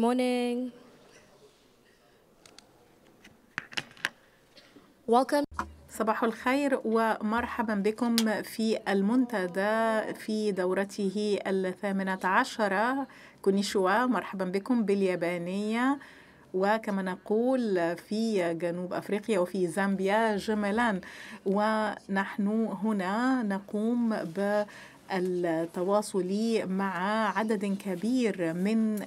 morning. Welcome. صباح الخير ومرحبا بكم في المنتدى في دورته الثامنة عشرة كونيشوا مرحبا بكم باليابانية وكما نقول في جنوب افريقيا وفي زامبيا جملا ونحن هنا نقوم ب التواصلي مع عدد كبير من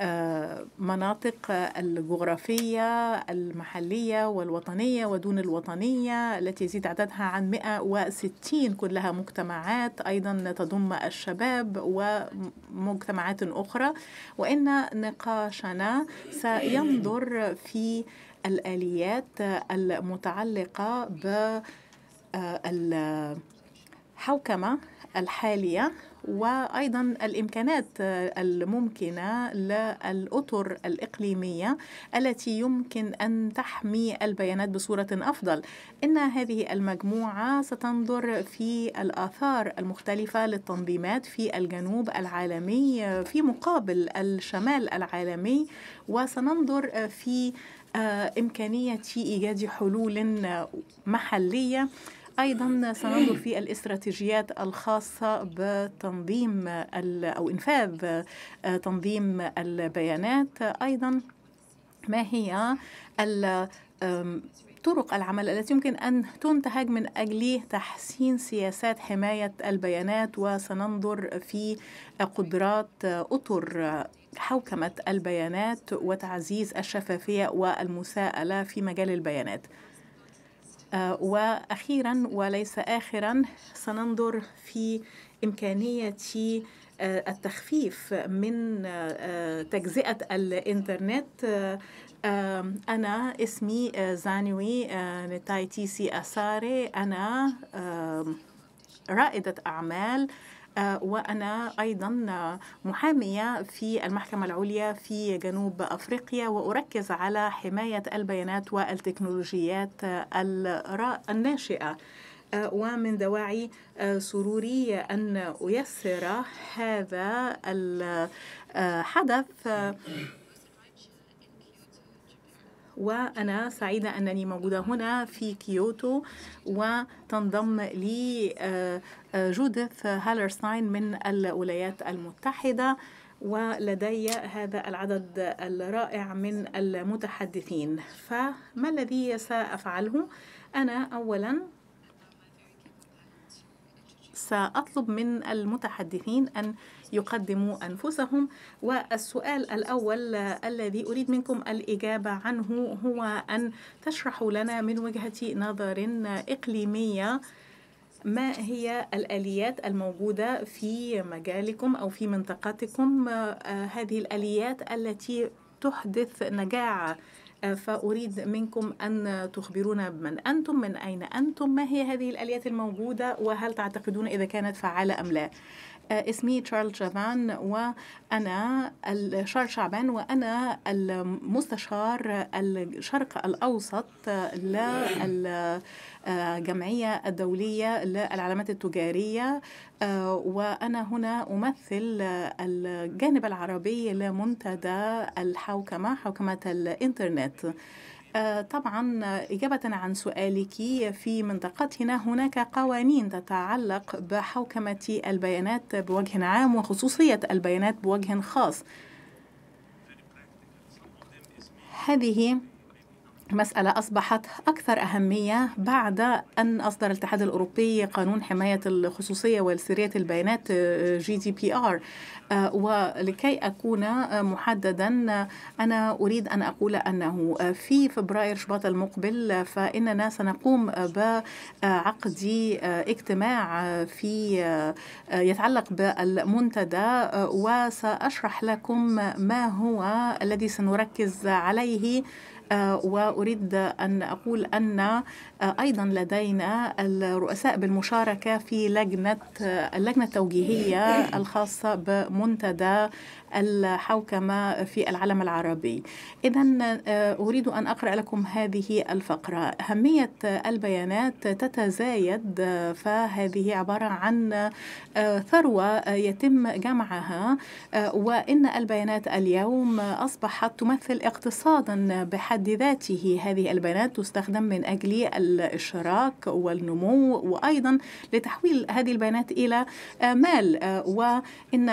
آه، مناطق الجغرافية المحلية والوطنية ودون الوطنية التي يزيد عددها عن 160 كلها مجتمعات أيضا تضم الشباب ومجتمعات أخرى وإن نقاشنا سينظر في الآليات المتعلقة ب آه، حوكمة الحالية وأيضا الإمكانات آه، الممكنة للأطر الإقليمية التي يمكن أن تحمي البيانات بصورة أفضل إن هذه المجموعة ستنظر في الآثار المختلفة للتنظيمات في الجنوب العالمي آه، في مقابل الشمال العالمي وسننظر آه، في إمكانية إيجاد حلول محلية أيضا سننظر في الاستراتيجيات الخاصة بتنظيم أو إنفاذ آه، تنظيم البيانات أيضا ما هي طرق العمل التي يمكن أن تنتهج من أجل تحسين سياسات حماية البيانات وسننظر في قدرات أطر حوكمة البيانات وتعزيز الشفافية والمساءلة في مجال البيانات آه، واخيرا وليس اخرا سننظر في امكانيه آه، التخفيف من آه، تجزئه الانترنت انا اسمي زانوي سي اساري انا رائده اعمال وأنا أيضا محامية في المحكمة العليا في جنوب أفريقيا وأركز على حماية البيانات والتكنولوجيات الناشئة ومن دواعي سروري أن أيسر هذا الحدث آه، وأنا سعيدة أنني موجودة هنا في كيوتو وتنضم لي آه، آه، جوديث هالرستاين من الولايات المتحدة ولدي هذا العدد الرائع من المتحدثين فما الذي سافعله انا اولا ساطلب من المتحدثين ان يقدموا أنفسهم والسؤال الأول الذي أريد منكم الإجابة عنه هو أن تشرحوا لنا من وجهة نظر إقليمية ما هي الآليات الموجودة في مجالكم أو في منطقتكم آه، هذه الآليات التي تحدث نجاعة آه، فأريد منكم أن تخبرونا من أنتم من أين أنتم ما هي هذه الآليات الموجودة وهل تعتقدون إذا كانت فعالة أم لا اسمي تشارل شعبان وأنا شارل شعبان وأنا المستشار الشرق الأوسط للجمعية الدولية للعلامات التجارية آه، وأنا هنا أمثل الجانب العربي لمنتدى الحوكمة حوكمة الإنترنت آه، طبعا إجابة عن سؤالك في منطقتنا هناك قوانين تتعلق بحوكمة البيانات بوجه عام وخصوصية البيانات بوجه خاص هذه مسألة أصبحت أكثر أهمية بعد أن أصدر الاتحاد الأوروبي قانون حماية الخصوصية وسرية البيانات جي دي بي آر ولكي أكون محددا أنا أريد أن أقول أنه آه، في فبراير شباط المقبل فإننا سنقوم بعقد آه، اجتماع في آه، يتعلق بالمنتدى وسأشرح لكم ما هو الذي سنركز عليه آه، وأريد أن أقول أن آه، أيضا لدينا الرؤساء بالمشاركة في لجنة آه، اللجنة التوجيهية الخاصة بمنتدى الحوكمة في العالم العربي إذا آه، أريد أن أقرأ لكم هذه الفقرة أهمية البيانات تتزايد آه، فهذه عبارة عن آه، ثروة يتم جمعها وإن البيانات اليوم أصبحت تمثل اقتصادا بحد ذاته هذه البيانات تستخدم من أجل الإشراك والنمو وأيضا لتحويل هذه البيانات إلى مال وإن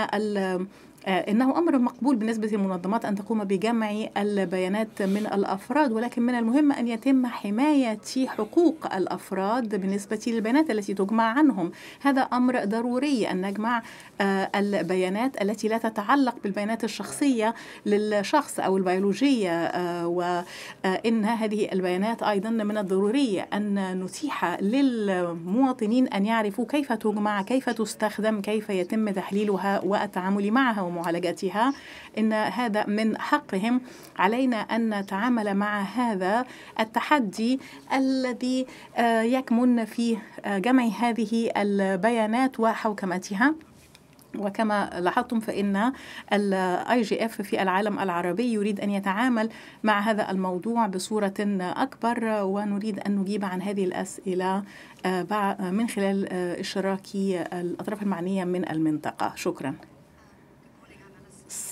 آه، انه امر مقبول بالنسبه للمنظمات ان تقوم بجمع البيانات من الافراد ولكن من المهم ان يتم حمايه حقوق الافراد بالنسبه للبيانات التي تجمع عنهم هذا امر ضروري ان نجمع آه، البيانات التي لا تتعلق بالبيانات الشخصيه للشخص او البيولوجيه آه، وان هذه البيانات ايضا من الضروري ان نتيح للمواطنين ان يعرفوا كيف تجمع كيف تستخدم كيف يتم تحليلها والتعامل معها ومعالجتها ان هذا من حقهم علينا ان نتعامل مع هذا التحدي الذي آه، يكمن في آه، جمع هذه البيانات وحوكمتها وكما لاحظتم فإن الاي جي اف في العالم العربي يريد أن يتعامل مع هذا الموضوع بصورة أكبر ونريد أن نجيب عن هذه الأسئلة آه، من خلال اشتراك الأطراف المعنية من المنطقة شكراً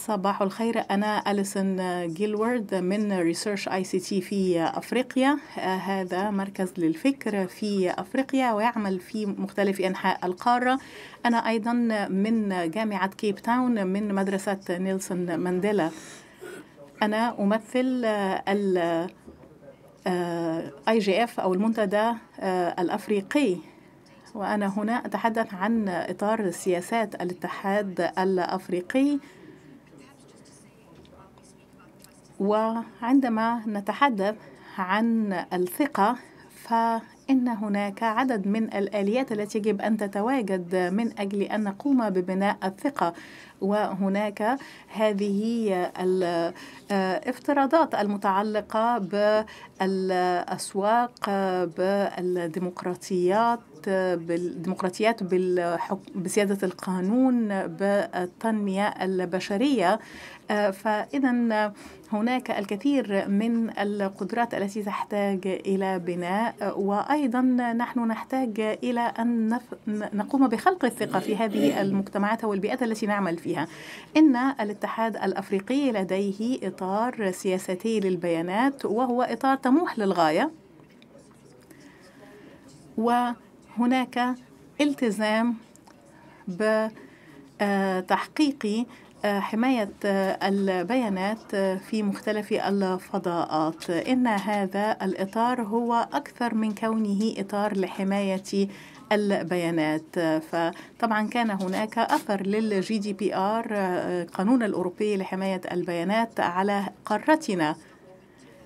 صباح الخير أنا أليسون جيلورد من ريسيرش آي سي تي في أفريقيا هذا مركز للفكر في أفريقيا ويعمل في مختلف أنحاء القارة أنا أيضا من جامعة كيب تاون من مدرسة نيلسون مانديلا أنا أمثل ال آه، اي جي اف أو المنتدى آه، الأفريقي وأنا هنا أتحدث عن إطار سياسات الاتحاد الأفريقي وعندما نتحدث عن الثقة فإن هناك عدد من الآليات التي يجب أن تتواجد من أجل أن نقوم ببناء الثقة وهناك هذه الافتراضات المتعلقة بالأسواق بالديمقراطيات بالديمقراطيات بسيادة القانون بالتنمية البشرية فإذا هناك الكثير من القدرات التي تحتاج إلى بناء وأيضا نحن نحتاج إلى أن نقوم بخلق الثقة في هذه المجتمعات والبيئات التي نعمل فيها إن الاتحاد الأفريقي لديه إطار سياساتي للبيانات وهو إطار طموح للغاية وهناك التزام بتحقيق حماية آه، البيانات آه، في مختلف الفضاءات إن هذا الإطار هو أكثر من كونه إطار لحماية البيانات فطبعا كان هناك أثر للجي دي بي آر آه، القانون الأوروبي لحماية البيانات على قارتنا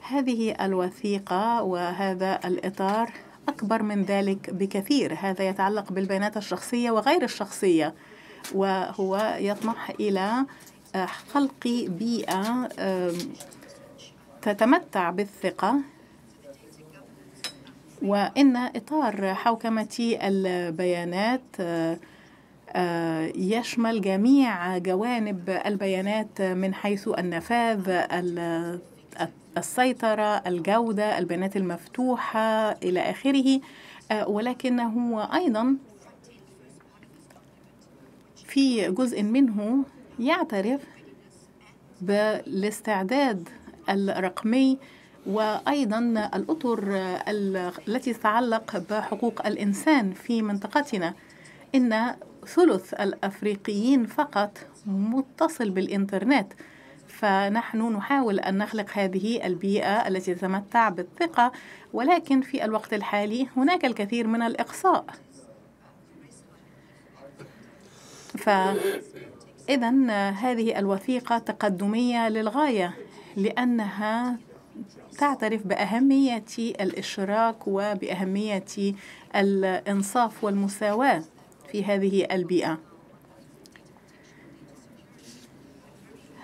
هذه الوثيقة وهذا الإطار أكبر من ذلك بكثير هذا يتعلق بالبيانات الشخصية وغير الشخصية وهو يطمح إلى آه، خلق بيئة تتمتع بالثقة وإن إطار حوكمة البيانات آه، آه، يشمل جميع جوانب البيانات من حيث النفاذ السيطرة الجودة البيانات المفتوحة إلى آخره ولكنه أيضا في جزء منه يعترف بالاستعداد الرقمي وايضا الاطر التي تتعلق بحقوق الانسان في منطقتنا ان ثلث الافريقيين فقط متصل بالانترنت فنحن نحاول ان نخلق هذه البيئه التي تتمتع بالثقه ولكن في الوقت الحالي هناك الكثير من الاقصاء فإذا هذه الوثيقة تقدمية للغاية لأنها تعترف بأهمية الإشراك وبأهمية الإنصاف والمساواة في هذه البيئة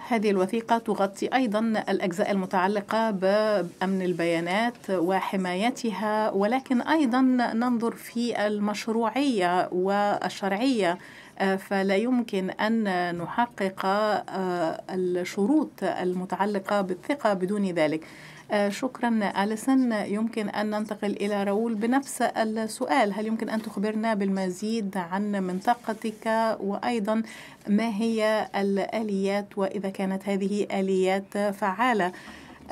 هذه الوثيقة تغطي أيضا الأجزاء المتعلقة بأمن البيانات وحمايتها ولكن أيضا ننظر في المشروعية والشرعية آه، فلا يمكن أن نحقق آه، الشروط المتعلقة بالثقة بدون ذلك آه، شكرا أليسن يمكن أن ننتقل إلى راؤول بنفس السؤال هل يمكن أن تخبرنا بالمزيد عن منطقتك وأيضا ما هي الآليات وإذا كانت هذه آليات فعالة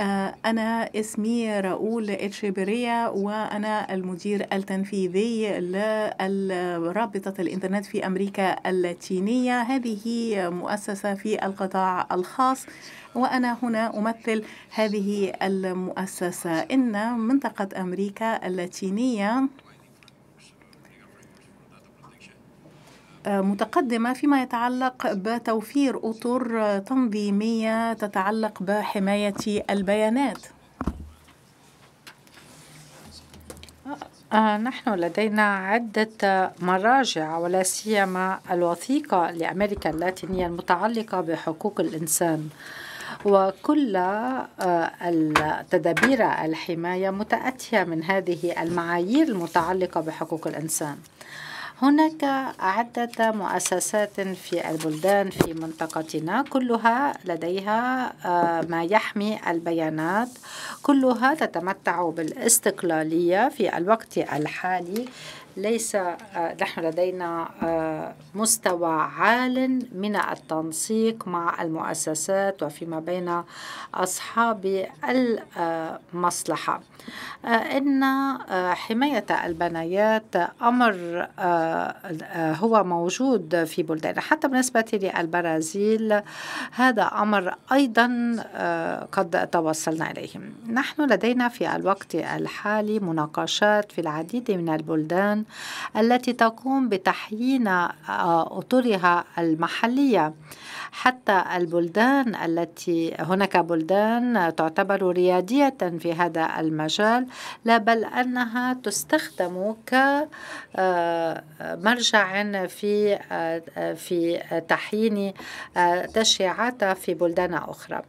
آه، أنا اسمي راؤول إتشيبرية وأنا المدير التنفيذي لرابطة الإنترنت في أمريكا اللاتينية هذه مؤسسة في القطاع الخاص وأنا هنا أمثل هذه المؤسسة إن منطقة أمريكا اللاتينية متقدمة فيما يتعلق بتوفير أطر تنظيمية تتعلق بحماية البيانات آه، نحن لدينا عدة مراجع ولا سيما الوثيقة لأمريكا اللاتينية المتعلقة بحقوق الإنسان وكل آه، تدابير الحماية متأتية من هذه المعايير المتعلقة بحقوق الإنسان هناك عدة مؤسسات في البلدان في منطقتنا كلها لديها آه، ما يحمي البيانات كلها تتمتع بالاستقلالية في الوقت الحالي ليس آه، نحن لدينا آه، مستوى عال من التنسيق مع المؤسسات وفيما بين أصحاب المصلحة آه، إن حماية البنايات أمر هو موجود في بلدان حتى بالنسبة للبرازيل هذا أمر أيضا قد توصلنا إليه نحن لدينا في الوقت الحالي مناقشات في العديد من البلدان التي تقوم بتحيين آه، أطرها المحلية حتى البلدان التي هناك بلدان تعتبر ريادية في هذا المجال لا بل أنها تستخدم كمرجع آه، في آه، في تحيين تشريعات في بلدان أخرى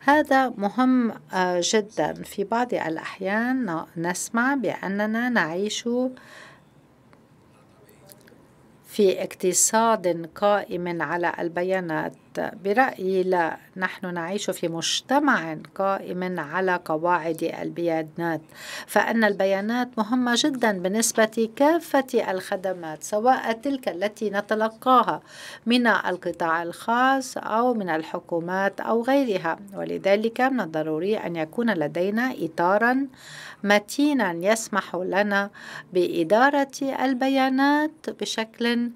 هذا مهم جدا في بعض الأحيان نسمع بأننا نعيش في اقتصاد قائم على البيانات برأيي لا نحن نعيش في مجتمع قائم على قواعد البيانات فأن البيانات مهمة جدا بالنسبة كافة الخدمات سواء تلك التي نتلقاها من القطاع الخاص أو من الحكومات أو غيرها ولذلك من الضروري أن يكون لدينا إطارا متينا يسمح لنا بإدارة البيانات بشكل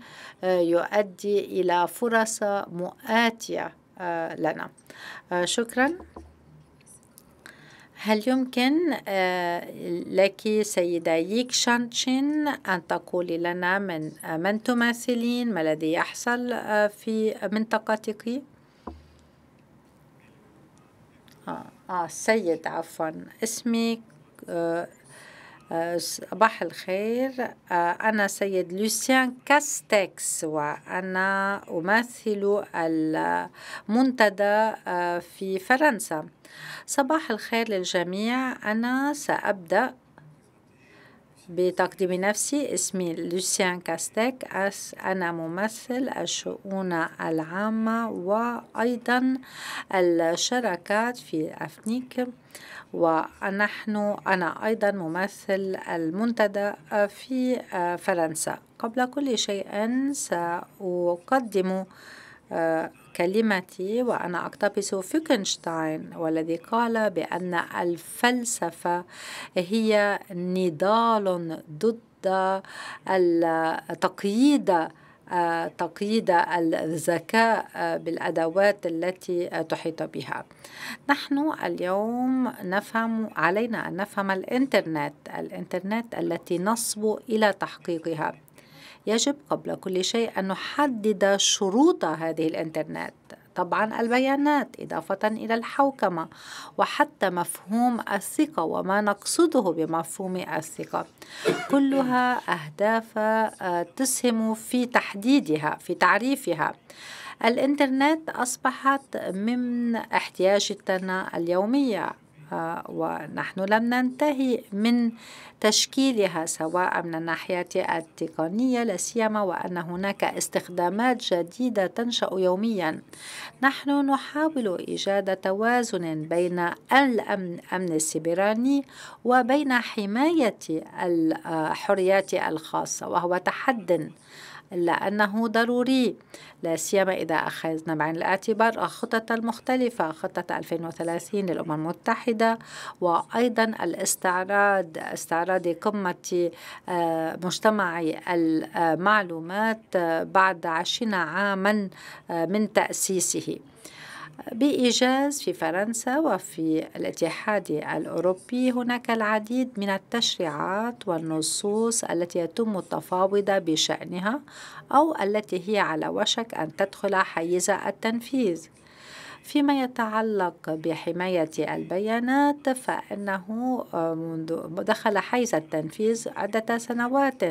آه، يؤدي إلى فرص مؤاتية آه، لنا آه، شكرا هل يمكن لك سيدة ييك شانشين أن تقولي لنا من من تماثلين ما الذي يحصل في منطقتك؟ آه, آه سيد عفوا اسمك صباح الخير أنا سيد لوسيان كاستكس وأنا أمثل المنتدى آه، في فرنسا صباح الخير للجميع أنا سأبدأ بتقديم نفسي اسمي لوسيان كاستيك أنا ممثل الشؤون العامة وأيضا الشراكات في أفنيك ونحن أنا أيضا ممثل المنتدى في فرنسا قبل كل شيء سأقدم آه، كلمتي وأنا أقتبس فيكنشتاين والذي قال بأن الفلسفة هي نضال ضد التقييد تقييد الذكاء آه، بالأدوات التي آه، تحيط بها نحن اليوم نفهم علينا أن نفهم الإنترنت الإنترنت التي نصب إلى تحقيقها يجب قبل كل شيء أن نحدد شروط هذه الإنترنت طبعا البيانات إضافة إلى الحوكمة وحتى مفهوم الثقة وما نقصده بمفهوم الثقة كلها أهداف آه، تسهم في تحديدها في تعريفها الإنترنت أصبحت من احتياجاتنا اليومية ونحن لم ننتهي من تشكيلها سواء من الناحية التقنية لا سيما وأن هناك استخدامات جديدة تنشأ يوميا نحن نحاول إيجاد توازن بين الأمن أمن السبراني وبين حماية الحريات آه، الخاصة وهو تحد إلا أنه ضروري لا سيما إذا أخذنا بعين الاعتبار الخطط المختلفة خطة 2030 للأمم المتحدة وأيضا الاستعراض استعراض قمة آه، مجتمع المعلومات بعد عشرين عاما آه، من تأسيسه بإيجاز في فرنسا وفي الاتحاد الأوروبي هناك العديد من التشريعات والنصوص التي يتم التفاوض بشأنها أو التي هي على وشك أن تدخل حيز التنفيذ فيما يتعلق بحماية البيانات فإنه آه، منذ دخل حيز التنفيذ عدة سنوات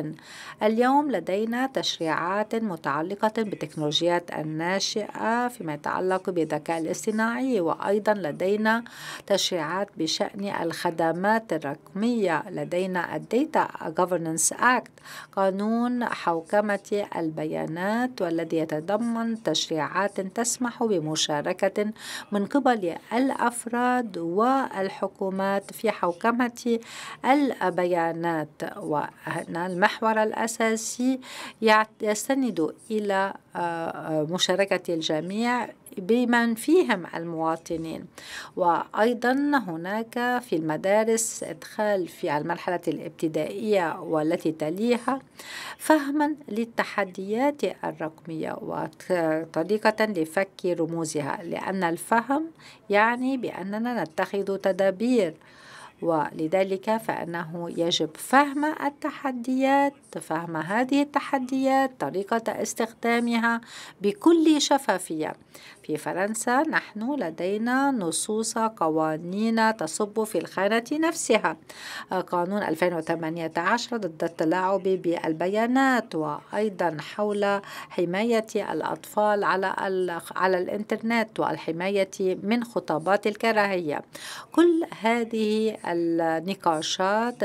اليوم لدينا تشريعات متعلقة بالتكنولوجيات الناشئة فيما يتعلق بالذكاء الاصطناعي وأيضا لدينا تشريعات بشأن الخدمات الرقمية لدينا الديتا Governance Act قانون حوكمة البيانات والذي يتضمن تشريعات تسمح بمشاركة ولكن من قبل الأفراد والحكومات في حوكمة البيانات وهنا المحور الأساسي يستند إلى آه، آه، مشاركة الجميع بمن فيهم المواطنين وأيضا هناك في المدارس إدخال في المرحلة الابتدائية والتي تليها فهما للتحديات الرقمية وطريقة لفك رموزها لأن الفهم يعني بأننا نتخذ تدابير ولذلك فإنه يجب فهم التحديات فهم هذه التحديات طريقة استخدامها بكل شفافية في فرنسا نحن لدينا نصوص قوانين تصب في الخانة نفسها قانون 2018 ضد التلاعب بالبيانات وأيضا حول حماية الأطفال على, على الإنترنت والحماية من خطابات الكراهية كل هذه النقاشات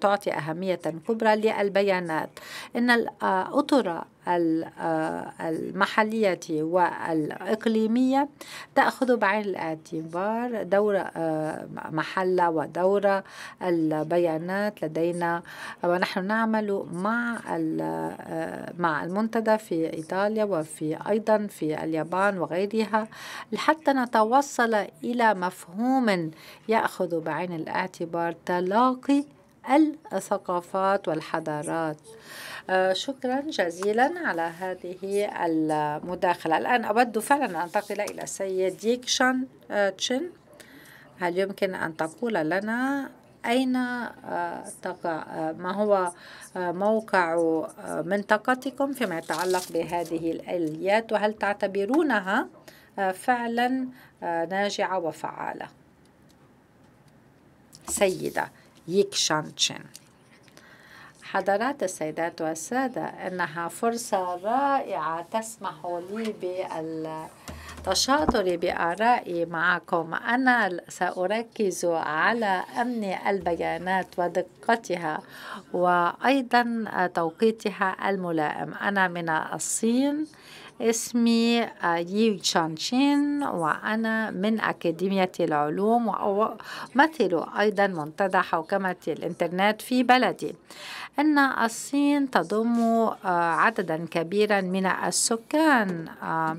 تعطي أهمية كبرى للبيانات إن الأطر آه، المحلية والإقليمية تأخذ بعين الاعتبار دور آه، محلة ودور البيانات لدينا ونحن نعمل مع آه، مع المنتدى في إيطاليا وفي أيضا في اليابان وغيرها حتى نتوصل إلى مفهوم يأخذ بعين الاعتبار تلاقي الثقافات والحضارات آه، شكرا جزيلا على هذه المداخلة الآن أود فعلا أن أنتقل إلى السيد شان آه، تشين هل يمكن أن تقول لنا أين آه، تقع ما هو موقع منطقتكم فيما يتعلق بهذه الآليات وهل تعتبرونها فعلا ناجعة وفعالة سيدة يكشان تشين حضرات السيدات والسادة إنها فرصة رائعة تسمح لي بالتشاطر بآرائي معكم أنا سأركز على أمن البيانات ودقتها وأيضا توقيتها الملائم أنا من الصين اسمي آه، ييو تشين وأنا من أكاديمية العلوم وأمثل أيضا منتدى حوكمة الإنترنت في بلدي أن الصين تضم آه، عددا كبيرا من السكان آه،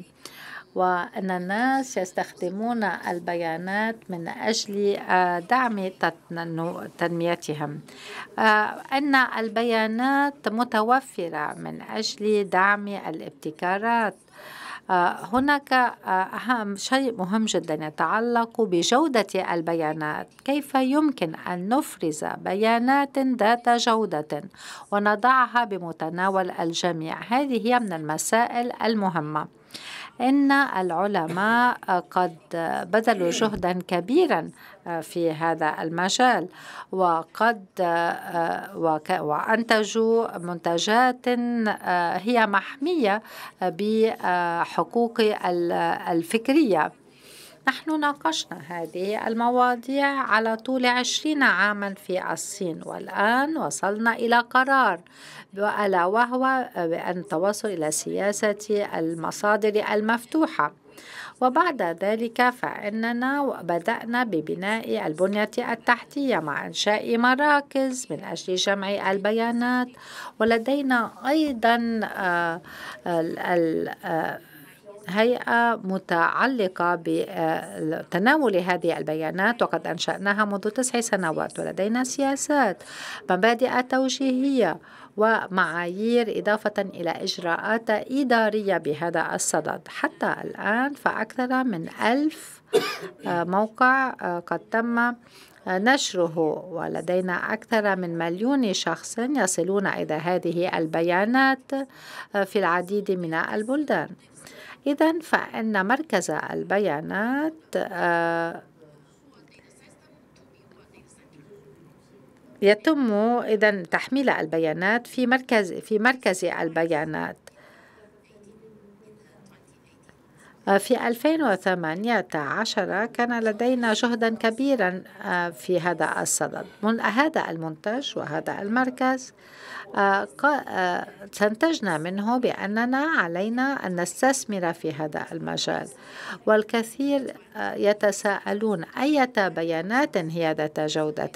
وأن الناس يستخدمون البيانات من أجل آه، دعم تنميتهم آه، أن البيانات متوفرة من أجل دعم الابتكارات آه، هناك أهم شيء مهم جدا يتعلق بجودة البيانات كيف يمكن أن نفرز بيانات ذات جودة ونضعها بمتناول الجميع هذه هي من المسائل المهمة إن العلماء قد بذلوا جهدا كبيرا آه، في هذا المجال وقد آه، وأنتجوا منتجات آه، هي محمية بحقوق الفكرية نحن ناقشنا هذه المواضيع على طول عشرين عاما في الصين والآن وصلنا إلى قرار ألا وهو بأن التوصل إلى سياسة المصادر المفتوحة وبعد ذلك فإننا بدأنا ببناء البنية التحتية مع إنشاء مراكز من أجل جمع البيانات ولدينا أيضا آه، آه، هيئة متعلقة بتناول هذه البيانات وقد أنشأناها منذ تسع سنوات ولدينا سياسات مبادئ توجيهية ومعايير إضافة إلى إجراءات إدارية بهذا الصدد حتى الآن فأكثر من ألف موقع آه، قد تم آه، نشره ولدينا أكثر من مليون شخص يصلون إلى هذه البيانات آه، في العديد من البلدان إذا فإن مركز البيانات آه، يتم إذا تحميل البيانات في مركز في مركز البيانات في 2018 كان لدينا جهدا كبيرا آه، في هذا الصدد من هذا المنتج وهذا المركز استنتجنا آه، آه، منه بأننا علينا أن نستثمر في هذا المجال والكثير يتساءلون أية بيانات هي ذات جودة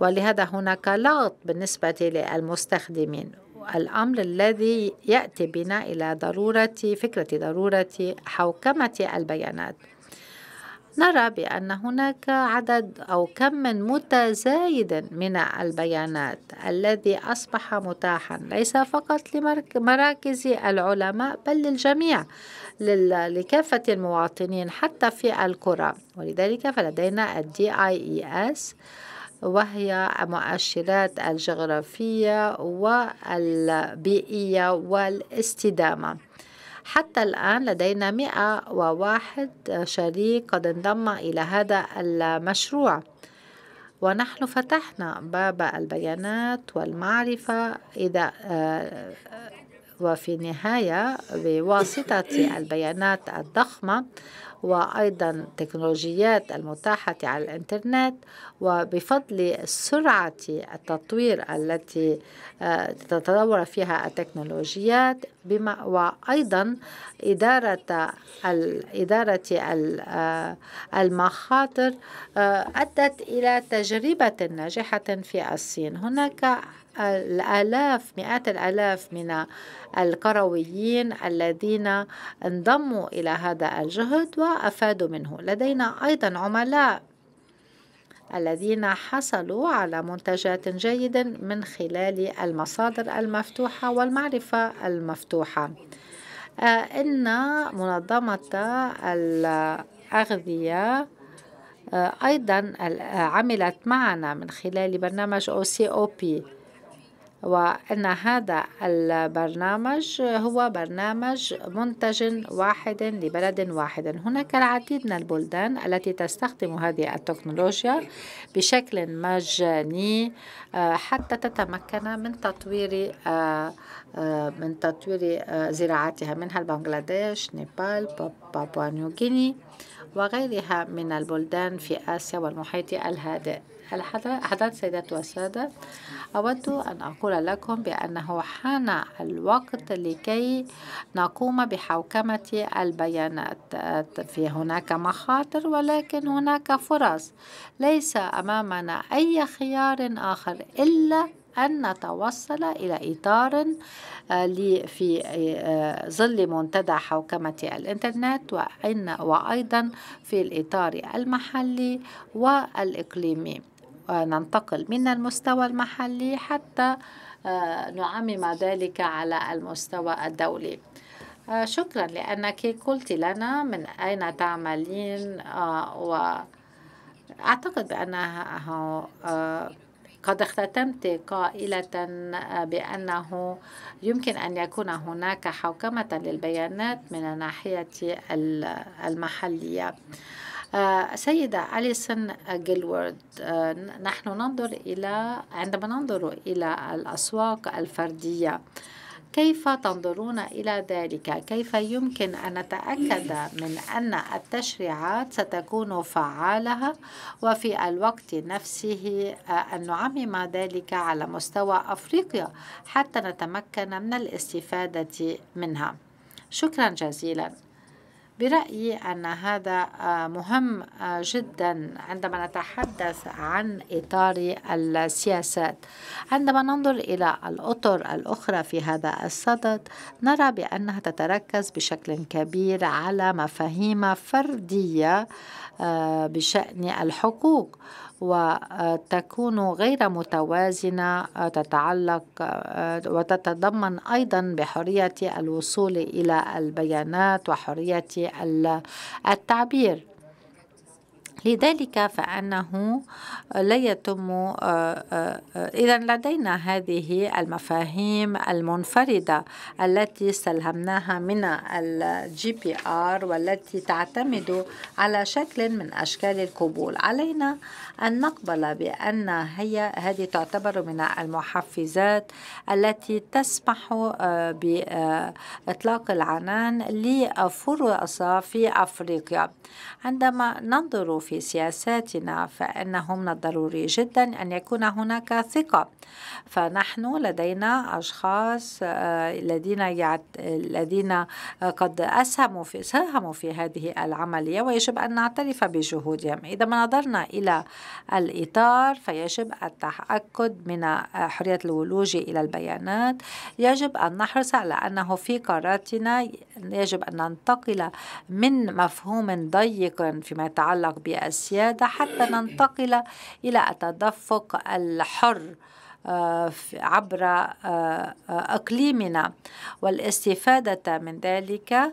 ولهذا هناك لغط بالنسبة للمستخدمين الأمر الذي يأتي بنا إلى ضرورة فكرة ضرورة حوكمة البيانات نرى بأن هناك عدد أو كم متزايد من البيانات الذي أصبح متاحا ليس فقط لمراكز العلماء بل للجميع لكافة المواطنين حتى في القرى ولذلك فلدينا الدي آي إي إس وهي مؤشرات الجغرافية والبيئية والاستدامة حتى الآن لدينا 101 شريك قد انضم إلى هذا المشروع ونحن فتحنا باب البيانات والمعرفة إذا آه، وفي النهاية بواسطة البيانات الضخمة وأيضا تكنولوجيات المتاحة على الإنترنت وبفضل سرعة التطوير التي آه، تتطور فيها التكنولوجيات بما وأيضا إدارة إدارة آه، المخاطر آه، أدت إلى تجربة ناجحة في الصين هناك الآلاف مئات الآلاف من القرويين الذين انضموا إلى هذا الجهد وأفادوا منه لدينا أيضا عملاء الذين حصلوا على منتجات جيدة من خلال المصادر المفتوحة والمعرفة المفتوحة آه، إن منظمة الأغذية آه، أيضا عملت معنا من خلال برنامج أو سي أو بي وأن هذا البرنامج هو برنامج منتج واحد لبلد واحد هناك العديد من البلدان التي تستخدم هذه التكنولوجيا بشكل مجاني آه، حتى تتمكن من تطوير آه، آه، من تطوير زراعتها منها البنغلاديش نيبال بابوا نيوغيني وغيرها من البلدان في آسيا والمحيط الهادئ الحضرات سيدات والسادة أود أن أقول لكم بأنه حان الوقت لكي نقوم بحوكمة البيانات في هناك مخاطر ولكن هناك فرص ليس أمامنا أي خيار آخر إلا أن نتوصل إلى إطار آه، في آه، ظل منتدى حوكمة الإنترنت وأيضا في الإطار المحلي والإقليمي وننتقل من المستوى المحلي حتى آه، نعمم ذلك على المستوى الدولي آه، شكرا لأنك قلت لنا من أين تعملين آه، وأعتقد بأنه قد اختتمت قائلة بأنه يمكن أن يكون هناك حوكمة للبيانات من الناحية المحلية. آه، سيدة أليسون جيلورد آه، نحن ننظر إلى عندما ننظر إلى الأسواق الفردية كيف تنظرون إلى ذلك؟ كيف يمكن أن نتأكد من أن التشريعات ستكون فعالة وفي الوقت نفسه آه، أن نعمم ذلك على مستوى أفريقيا حتى نتمكن من الاستفادة منها؟ شكرا جزيلا برأيي أن هذا آه، مهم آه، جدا عندما نتحدث عن إطار السياسات عندما ننظر إلى الأطر الأخرى في هذا الصدد نرى بأنها تتركز بشكل كبير على مفاهيم فردية آه، بشأن الحقوق وتكون غير متوازنة آه، تتعلق آه، وتتضمن أيضا بحرية الوصول إلى البيانات وحرية التعبير لذلك فأنه لا يتم آه، إذا لدينا هذه المفاهيم المنفردة التي استلهمناها من الجي بي آر والتي تعتمد على شكل من أشكال القبول علينا أن نقبل بأن هي هذه تعتبر من المحفزات التي تسمح آه، بإطلاق العنان لفرص في أفريقيا عندما ننظر في سياساتنا فإنه من الضروري جدا أن يكون هناك ثقة فنحن لدينا أشخاص آه، الذين الذين قد أسهموا في ساهموا في هذه العملية ويجب أن نعترف بجهودهم إذا ما نظرنا إلى الإطار فيجب التأكد من حرية الولوج إلى البيانات يجب أن نحرص على أنه في قراراتنا يجب أن ننتقل من مفهوم ضيق فيما يتعلق بالسيادة حتى ننتقل إلى التدفق الحر آه، عبر آه، آه، اقليمنا والاستفاده من ذلك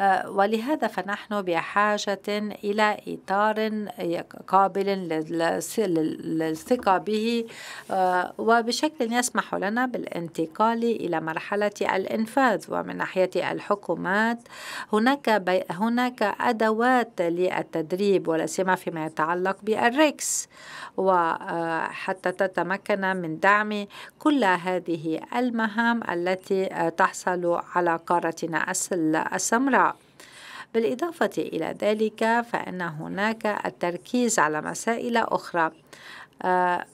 آه، ولهذا فنحن بحاجة إلى إطار قابل للثقة به آه، وبشكل يسمح لنا بالانتقال إلى مرحلة الإنفاذ ومن ناحية الحكومات هناك هناك أدوات للتدريب ولا سيما فيما يتعلق بالريكس وحتى آه، تتمكن من دعم كل هذه المهام التي تحصل على قارتنا السمراء بالإضافة إلى ذلك فإن هناك التركيز على مسائل أخرى آه،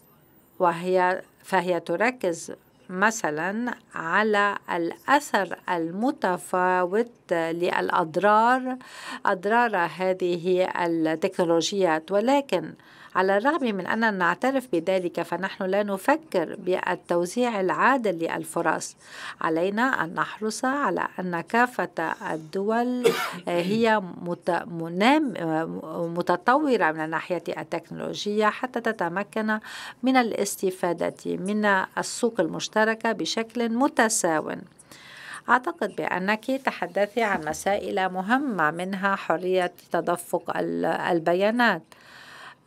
وهي فهي تركز مثلا على الأثر المتفاوت للأضرار أضرار هذه التكنولوجيات ولكن على الرغم من أننا نعترف بذلك فنحن لا نفكر بالتوزيع العادل للفرص علينا أن نحرص على أن كافة الدول آه، هي آه، متطورة من الناحية التكنولوجية حتى تتمكن من الاستفادة من السوق المشتركة بشكل متساو أعتقد بأنك تحدثي عن مسائل مهمة منها حرية تدفق البيانات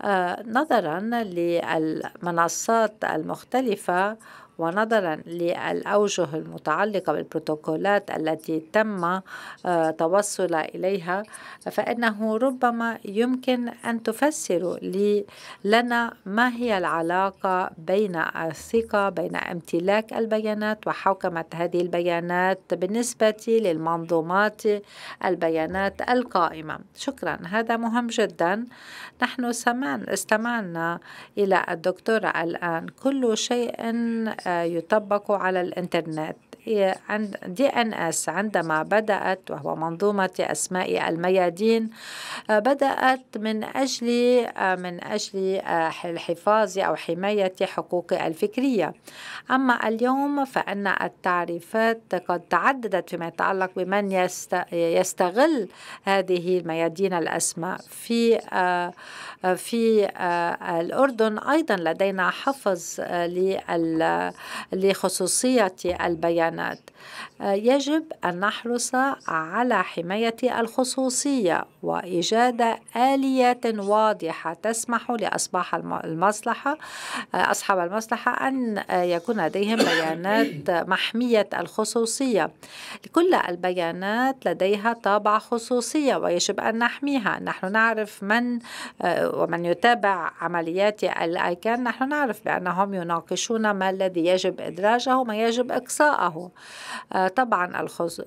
آه، نظرا للمنصات المختلفة ونظرا للأوجه المتعلقة بالبروتوكولات التي تم آه، توصل إليها فإنه ربما يمكن أن تفسر لنا ما هي العلاقة بين الثقة بين امتلاك البيانات وحوكمة هذه البيانات بالنسبة للمنظومات البيانات القائمة شكرا هذا مهم جدا نحن سمعنا استمعنا إلى الدكتورة الآن كل شيء آه، يطبق على الإنترنت هي عند دي ان اس عندما بدأت وهو منظومة أسماء الميادين آه، بدأت من أجل آه، من أجل آه، الحفاظ أو حماية حقوق الفكرية أما اليوم فإن التعريفات قد تعددت فيما يتعلق بمن يستغل هذه الميادين الأسماء في في الأردن أيضا لدينا حفظ لخصوصية البيان Not. يجب أن نحرص على حماية الخصوصية وإيجاد آليات واضحة تسمح لأصبح المصلحة أصحاب المصلحة أن يكون لديهم بيانات محمية الخصوصية كل البيانات لديها طابع خصوصية ويجب أن نحميها نحن نعرف من ومن يتابع عمليات الأيكان نحن نعرف بأنهم يناقشون ما الذي يجب إدراجه وما يجب إقصاءه وطبعا الخص...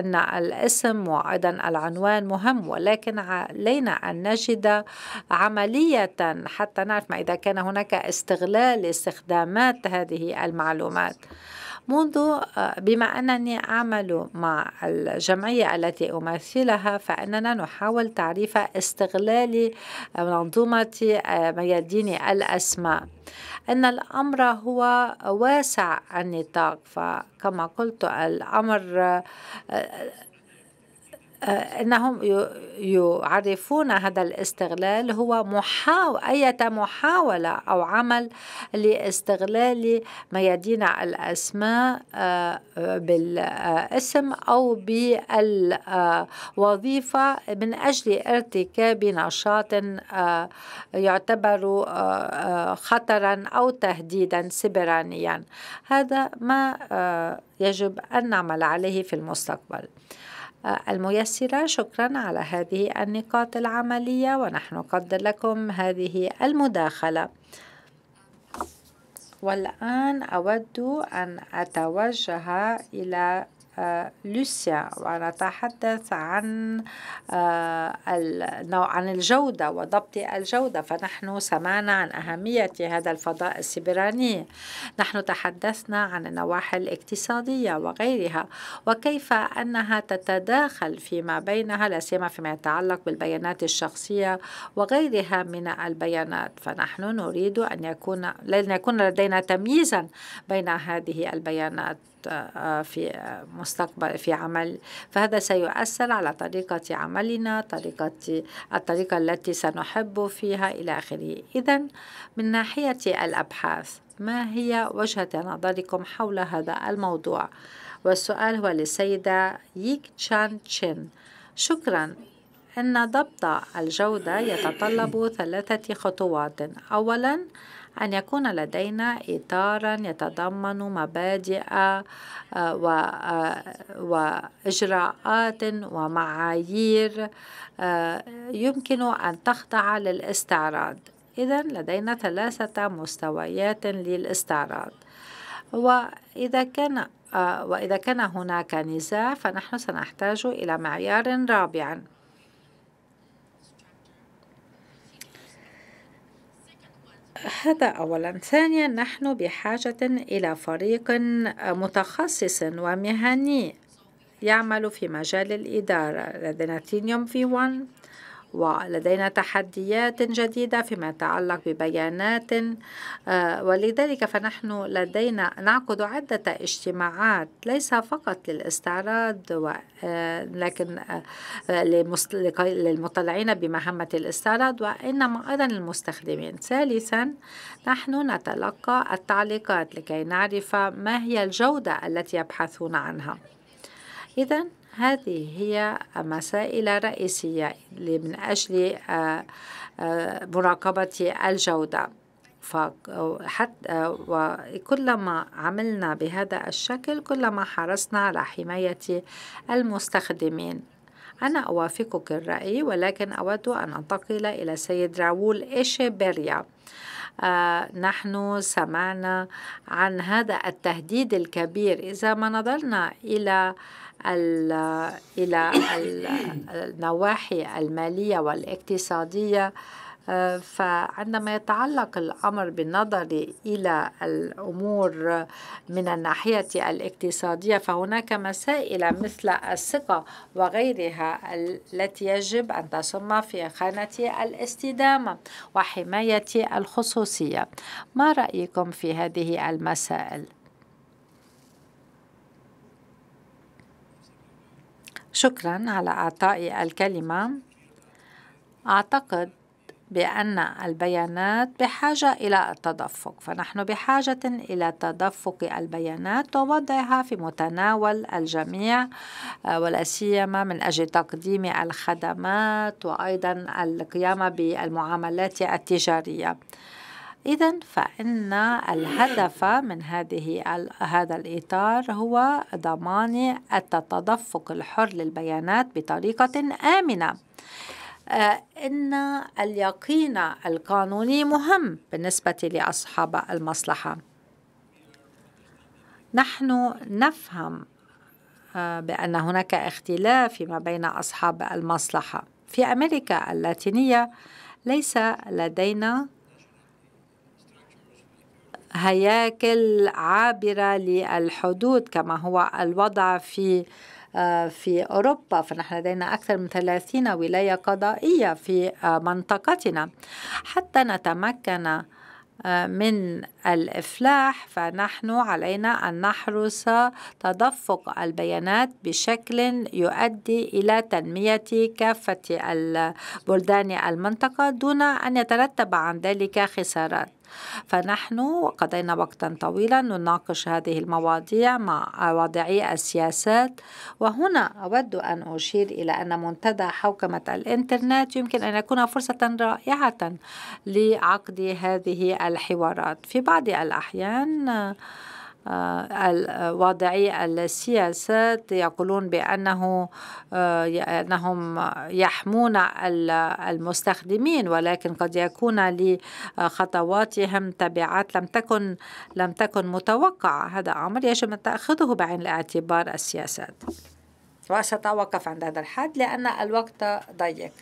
أن الاسم وأيضا العنوان مهم ولكن علينا أن نجد عملية حتى نعرف ما إذا كان هناك استغلال لاستخدامات هذه المعلومات منذ آه، بما أنني أعمل مع الجمعية التي أمثلها فإننا نحاول تعريف استغلال آه، منظومة آه، ميادين الأسماء أن الأمر هو واسع النطاق فكما قلت الأمر انهم يعرفون هذا الاستغلال هو محاو... اية محاولة او عمل لاستغلال ميادين الاسماء آه، بالاسم او بالوظيفة من اجل ارتكاب نشاط آه، يعتبر آه، خطرا او تهديدا سبرانيا هذا ما يجب ان نعمل عليه في المستقبل الميسرة شكرا على هذه النقاط العملية ونحن نقدر لكم هذه المداخلة والآن أود أن أتوجه إلى آه، لوسيا ونتحدث عن آه، عن الجودة وضبط الجودة فنحن سمعنا عن أهمية هذا الفضاء السبراني نحن تحدثنا عن النواحي الاقتصادية وغيرها وكيف أنها تتداخل فيما بينها لا سيما فيما يتعلق بالبيانات الشخصية وغيرها من البيانات فنحن نريد أن يكون لن يكون لدينا تمييزا بين هذه البيانات في مستقبل في عمل فهذا سيؤثر على طريقة عملنا طريقة الطريقة التي سنحب فيها إلى آخره إذا من ناحية الأبحاث ما هي وجهة نظركم حول هذا الموضوع والسؤال هو للسيدة ييك تشان تشين شكرا إن ضبط الجودة يتطلب ثلاثة خطوات أولا أن يكون لدينا إطارا يتضمن مبادئ آه، وإجراءات آه، ومعايير آه، يمكن أن تخضع للاستعراض إذا لدينا ثلاثة مستويات للاستعراض وإذا كان وإذا كان هناك نزاع فنحن سنحتاج إلى معيار رابع هذا أولا ثانيا نحن بحاجة إلى فريق آه، متخصص ومهني يعمل في مجال الإدارة لدينا تينيوم في 1 ولدينا تحديات جديدة فيما يتعلق ببيانات آه، ولذلك فنحن لدينا نعقد عدة اجتماعات ليس فقط للاستعراض آه، لكن آه، للمطلعين بمهمة الاستعراض وإنما أيضا المستخدمين ثالثا نحن نتلقى التعليقات لكي نعرف ما هي الجودة التي يبحثون عنها إذا هذه هي مسائل رئيسية من أجل آه، آه، مراقبة الجودة فحتى وكلما عملنا بهذا الشكل كلما حرصنا على حماية المستخدمين أنا أوافقك الرأي ولكن أود أن أنتقل إلى سيد راول إيشيبيريا آه نحن سمعنا عن هذا التهديد الكبير إذا ما نظرنا إلى آه إلى النواحي المالية والاقتصادية آه، فعندما يتعلق الأمر بالنظر إلى الأمور من الناحية الاقتصادية فهناك مسائل مثل الثقة وغيرها التي يجب أن تصم في خانة الاستدامة وحماية الخصوصية ما رأيكم في هذه المسائل؟ شكرا على إعطائي الكلمة أعتقد بأن البيانات بحاجة إلى التدفق فنحن بحاجة إلى تدفق البيانات ووضعها في متناول الجميع آه، ولا سيما من أجل تقديم الخدمات وأيضا القيام بالمعاملات التجارية إذا فإن الهدف من هذه هذا الإطار هو ضمان التدفق الحر للبيانات بطريقة آمنة آه، إن اليقين القانوني مهم بالنسبة لأصحاب المصلحة نحن نفهم آه، بأن هناك اختلاف فيما بين أصحاب المصلحة في أمريكا اللاتينية ليس لدينا هياكل عابرة للحدود كما هو الوضع في آه، في أوروبا فنحن لدينا أكثر من 30 ولاية قضائية في آه، منطقتنا حتى نتمكن آه، من الإفلاح فنحن علينا أن نحرص تدفق البيانات بشكل يؤدي إلى تنمية كافة البلدان المنطقة دون أن يترتب عن ذلك خسارات فنحن قضينا وقتا طويلا نناقش هذه المواضيع مع واضعي السياسات وهنا أود أن أشير إلى أن منتدى حوكمة الإنترنت يمكن أن يكون فرصة رائعة لعقد هذه الحوارات في بعض الأحيان آه، آه، واضعي السياسات يقولون بأنه آه، أنهم يحمون المستخدمين ولكن قد يكون لخطواتهم تبعات لم تكن لم تكن متوقعة هذا أمر يجب أن تأخذه بعين الاعتبار السياسات وسأتوقف عند هذا الحد لأن الوقت ضيق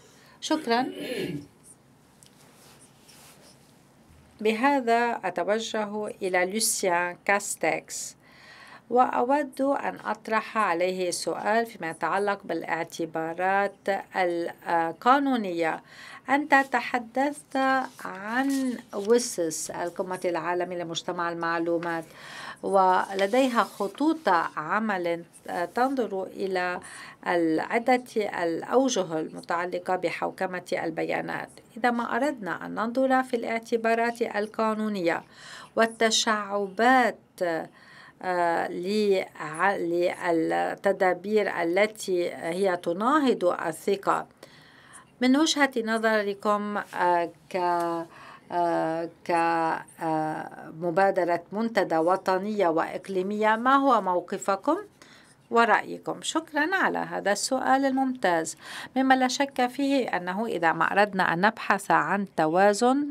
شكرا بهذا أتوجه إلى لوسيان كاستكس وأود أن أطرح عليه سؤال فيما يتعلق بالاعتبارات القانونية أنت تحدثت عن وسس القمة العالمية لمجتمع المعلومات ولديها خطوط عمل تنظر إلى عدة الأوجه المتعلقة بحوكمة البيانات إذا ما أردنا أن ننظر في الاعتبارات القانونية والتشعبات آه، للتدابير التي هي تناهض الثقة من وجهة نظركم آه، ك كمبادرة منتدى وطنية وإقليمية ما هو موقفكم؟ ورأيكم شكرا على هذا السؤال الممتاز مما لا شك فيه أنه إذا ما أردنا أن نبحث عن توازن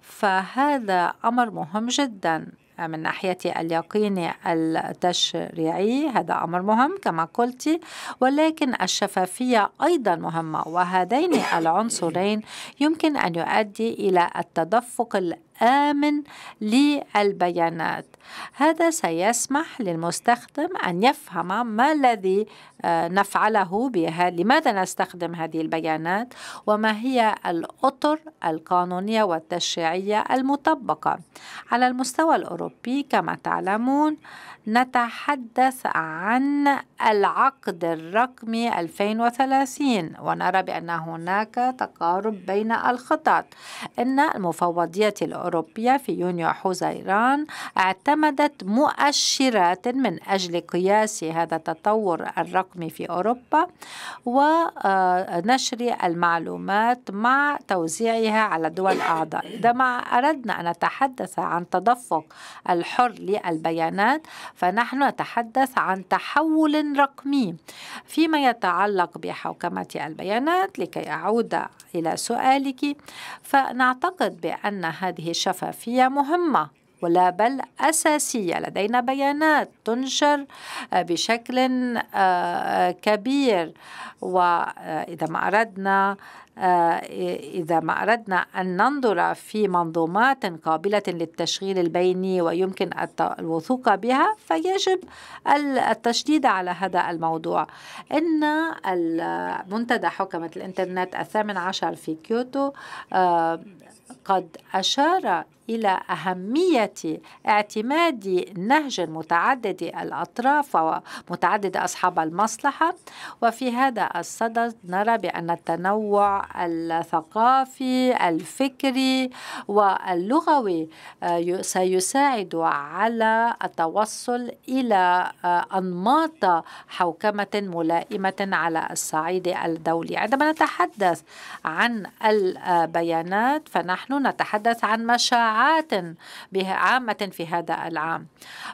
فهذا أمر مهم جدا من ناحية اليقين التشريعي هذا أمر مهم كما قلت ولكن الشفافية أيضا مهمة وهذين العنصرين يمكن أن يؤدي إلى التدفق آمن للبيانات هذا سيسمح للمستخدم أن يفهم ما الذي آه، نفعله بها لماذا نستخدم هذه البيانات وما هي الأطر القانونية والتشريعية المطبقة على المستوى الأوروبي كما تعلمون نتحدث عن العقد الرقمي 2030 ونرى بأن هناك تقارب بين الخطط إن المفوضية الأوروبية في يونيو حزيران اعتمدت مؤشرات من أجل قياس هذا التطور الرقمي في أوروبا ونشر آه، المعلومات مع توزيعها على دول الأعضاء إذا ما أردنا أن نتحدث عن تدفق الحر للبيانات فنحن نتحدث عن تحول رقمي فيما يتعلق بحوكمة البيانات لكي أعود إلى سؤالك فنعتقد بأن هذه الشفافية مهمة ولا بل أساسية لدينا بيانات تنشر آه، بشكل آه، كبير وإذا ما أردنا آه، إذا ما أردنا أن ننظر في منظومات قابلة للتشغيل البيني ويمكن الوثوق بها فيجب التشديد على هذا الموضوع إن منتدى حكمة الإنترنت الثامن عشر في كيوتو قد أشار إلى أهمية اعتماد نهج متعدد الأطراف ومتعدد أصحاب المصلحة وفي هذا الصدد نرى بأن التنوع الثقافي الفكري واللغوي آه، سيساعد على التوصل إلى آه، أنماط حوكمة ملائمة على الصعيد الدولي عندما نتحدث عن البيانات فنحن نتحدث عن مشاعر مجتمعات عامة في هذا العام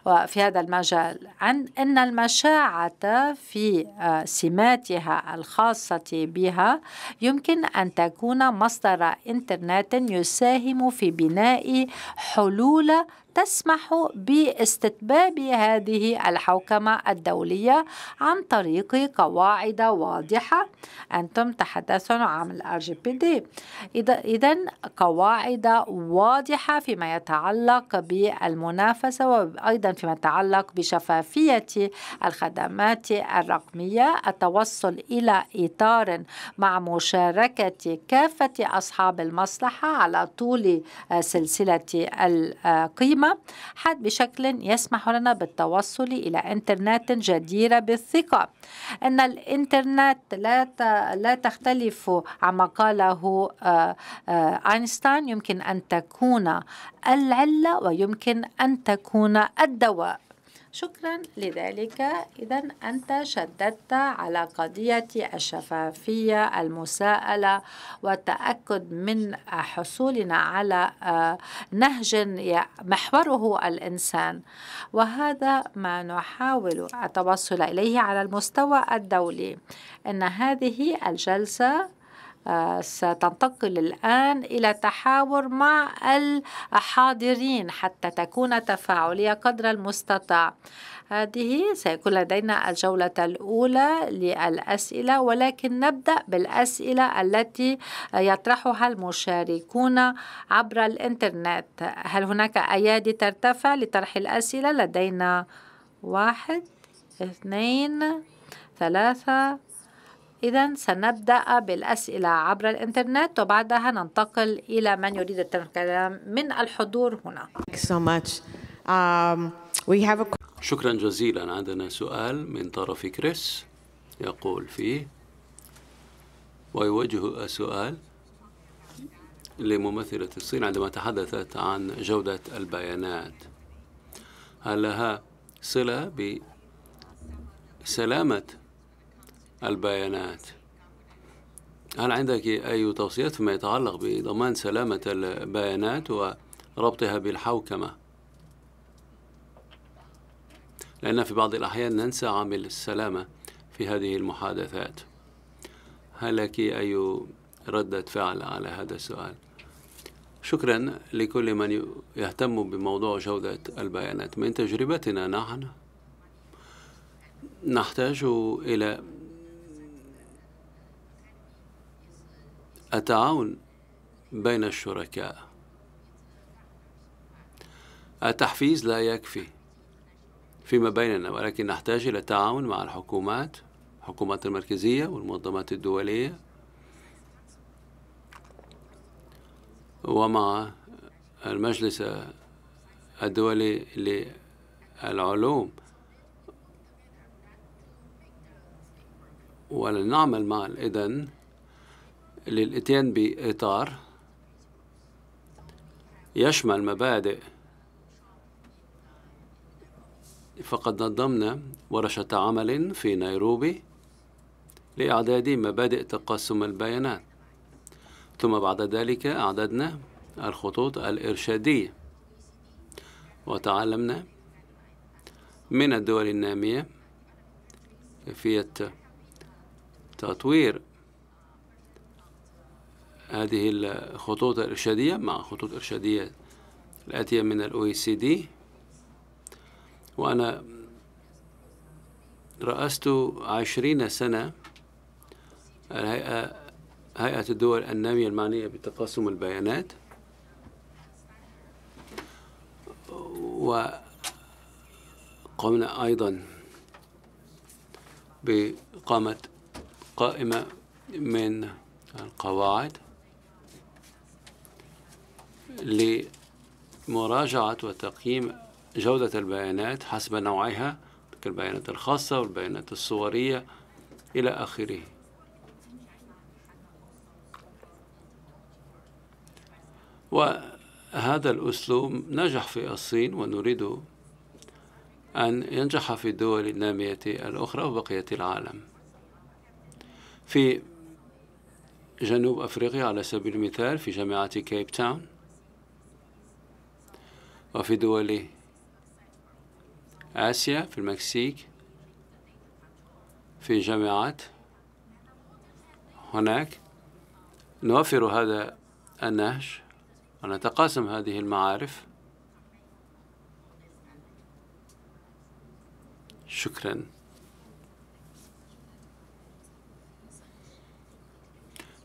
وفي هذا المجال عن أن المشاعة في آه، سماتها الخاصة بها يمكن أن تكون مصدر إنترنت يساهم في بناء حلول تسمح باستتباب هذه الحوكمة الدولية عن طريق قواعد واضحة أنتم تحدثون عن الار بي دي إذا قواعد واضحة فيما يتعلق بالمنافسة وأيضا فيما يتعلق بشفافية الخدمات الرقمية التوصل إلى إطار مع مشاركة كافة أصحاب المصلحة على طول سلسلة القيمة حد بشكل يسمح لنا بالتوصل إلى إنترنت جديرة بالثقة أن الإنترنت لا لا تختلف عما قاله آه، آه، أينشتاين يمكن أن تكون العلة ويمكن أن تكون الدواء شكرا لذلك إذا أنت شددت على قضية الشفافية المساءلة والتأكد من حصولنا على آه، نهج محوره الإنسان وهذا ما نحاول التوصل إليه على المستوى الدولي إن هذه الجلسة آه، ستنتقل الآن إلى تحاور مع الحاضرين حتى تكون تفاعلية قدر المستطاع هذه سيكون لدينا الجولة الأولى للأسئلة ولكن نبدأ بالأسئلة التي يطرحها المشاركون عبر الإنترنت هل هناك أيادي ترتفع لطرح الأسئلة لدينا واحد اثنين ثلاثة إذا سنبدأ بالأسئلة عبر الإنترنت وبعدها ننتقل إلى من يريد الكلام من الحضور هنا. Um, شكرا جزيلا عندنا سؤال من طرف كريس يقول فيه ويوجه السؤال لممثلة الصين عندما تحدثت عن جودة البيانات هل لها صلة بسلامة البيانات هل عندك أي توصيات فيما يتعلق بضمان سلامة البيانات وربطها بالحوكمة؟ لأن في بعض الأحيان ننسى عامل السلامة في هذه المحادثات هل لك أي ردة فعل على هذا السؤال؟ شكرا لكل من يهتم بموضوع جودة البيانات من تجربتنا نحن نحتاج إلى التعاون بين الشركاء التحفيز لا يكفي فيما بيننا ولكن نحتاج إلى التعاون مع الحكومات الحكومات المركزية والمنظمات الدولية ومع المجلس الدولي للعلوم ولنعمل معا إذن للإتيان بإطار يشمل مبادئ فقد نظمنا ورشة عمل في نيروبي لإعداد مبادئ تقسم البيانات ثم بعد ذلك أعددنا الخطوط الإرشادية وتعلمنا من الدول النامية كيفية تطوير هذه الخطوط الإرشادية مع خطوط إرشادية الآتية من سي OECD وأنا رأست عشرين سنة الهيئة هيئة الدول النامية المعنية بتقاسم البيانات وقمنا أيضا بإقامة قائمة من القواعد لمراجعة وتقييم جودة البيانات حسب نوعها كالبيانات الخاصة والبيانات الصورية إلى آخره وهذا الأسلوب نجح في الصين ونريد أن ينجح في الدول النامية الأخرى وبقية العالم في جنوب أفريقيا على سبيل المثال في جامعة كيب تاون وفي دول آسيا في المكسيك في جامعات هناك نوفر هذا النهج ونتقاسم هذه المعارف شكرا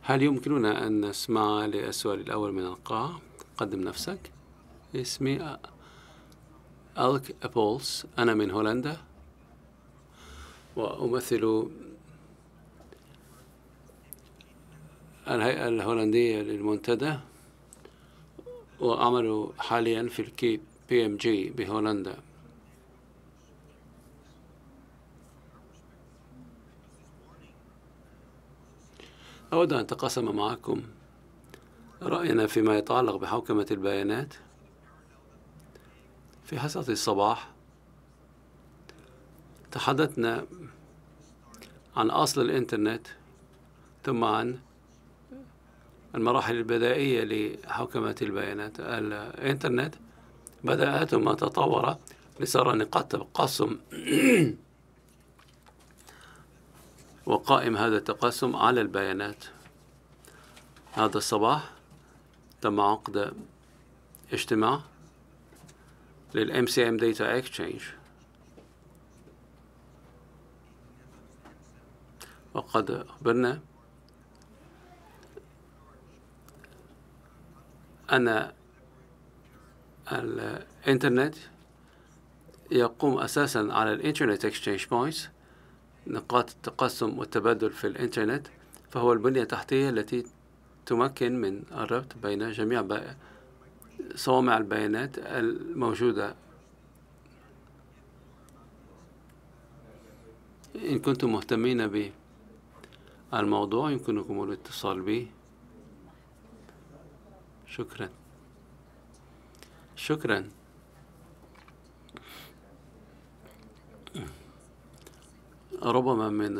هل يمكننا أن نسمع للسؤال الأول من القاعة قدم نفسك اسمي ألك أبولس أنا من هولندا وأمثل الهيئة الهولندية للمنتدى وأعمل حاليا في الكي بي ام جي بهولندا أود أن أتقاسم معكم رأينا فيما يتعلق بحوكمة البيانات في حصة الصباح تحدثنا عن أصل الإنترنت ثم عن المراحل البدائية لحوكمة البيانات الإنترنت بدأ ثم تطور لصار نقاط تقسم وقائم هذا التقسم على البيانات هذا الصباح تم عقد اجتماع للام سي ام داتا وقد أخبرنا أن الإنترنت يقوم أساسا على الإنترنت اكستشينج بوينتس نقاط التقسم والتبادل في الإنترنت فهو البنية التحتية التي تمكن من الربط بين جميع صوامع البيانات الموجودة إن كنتم مهتمين بالموضوع يمكنكم الاتصال بي شكرا شكرا ربما من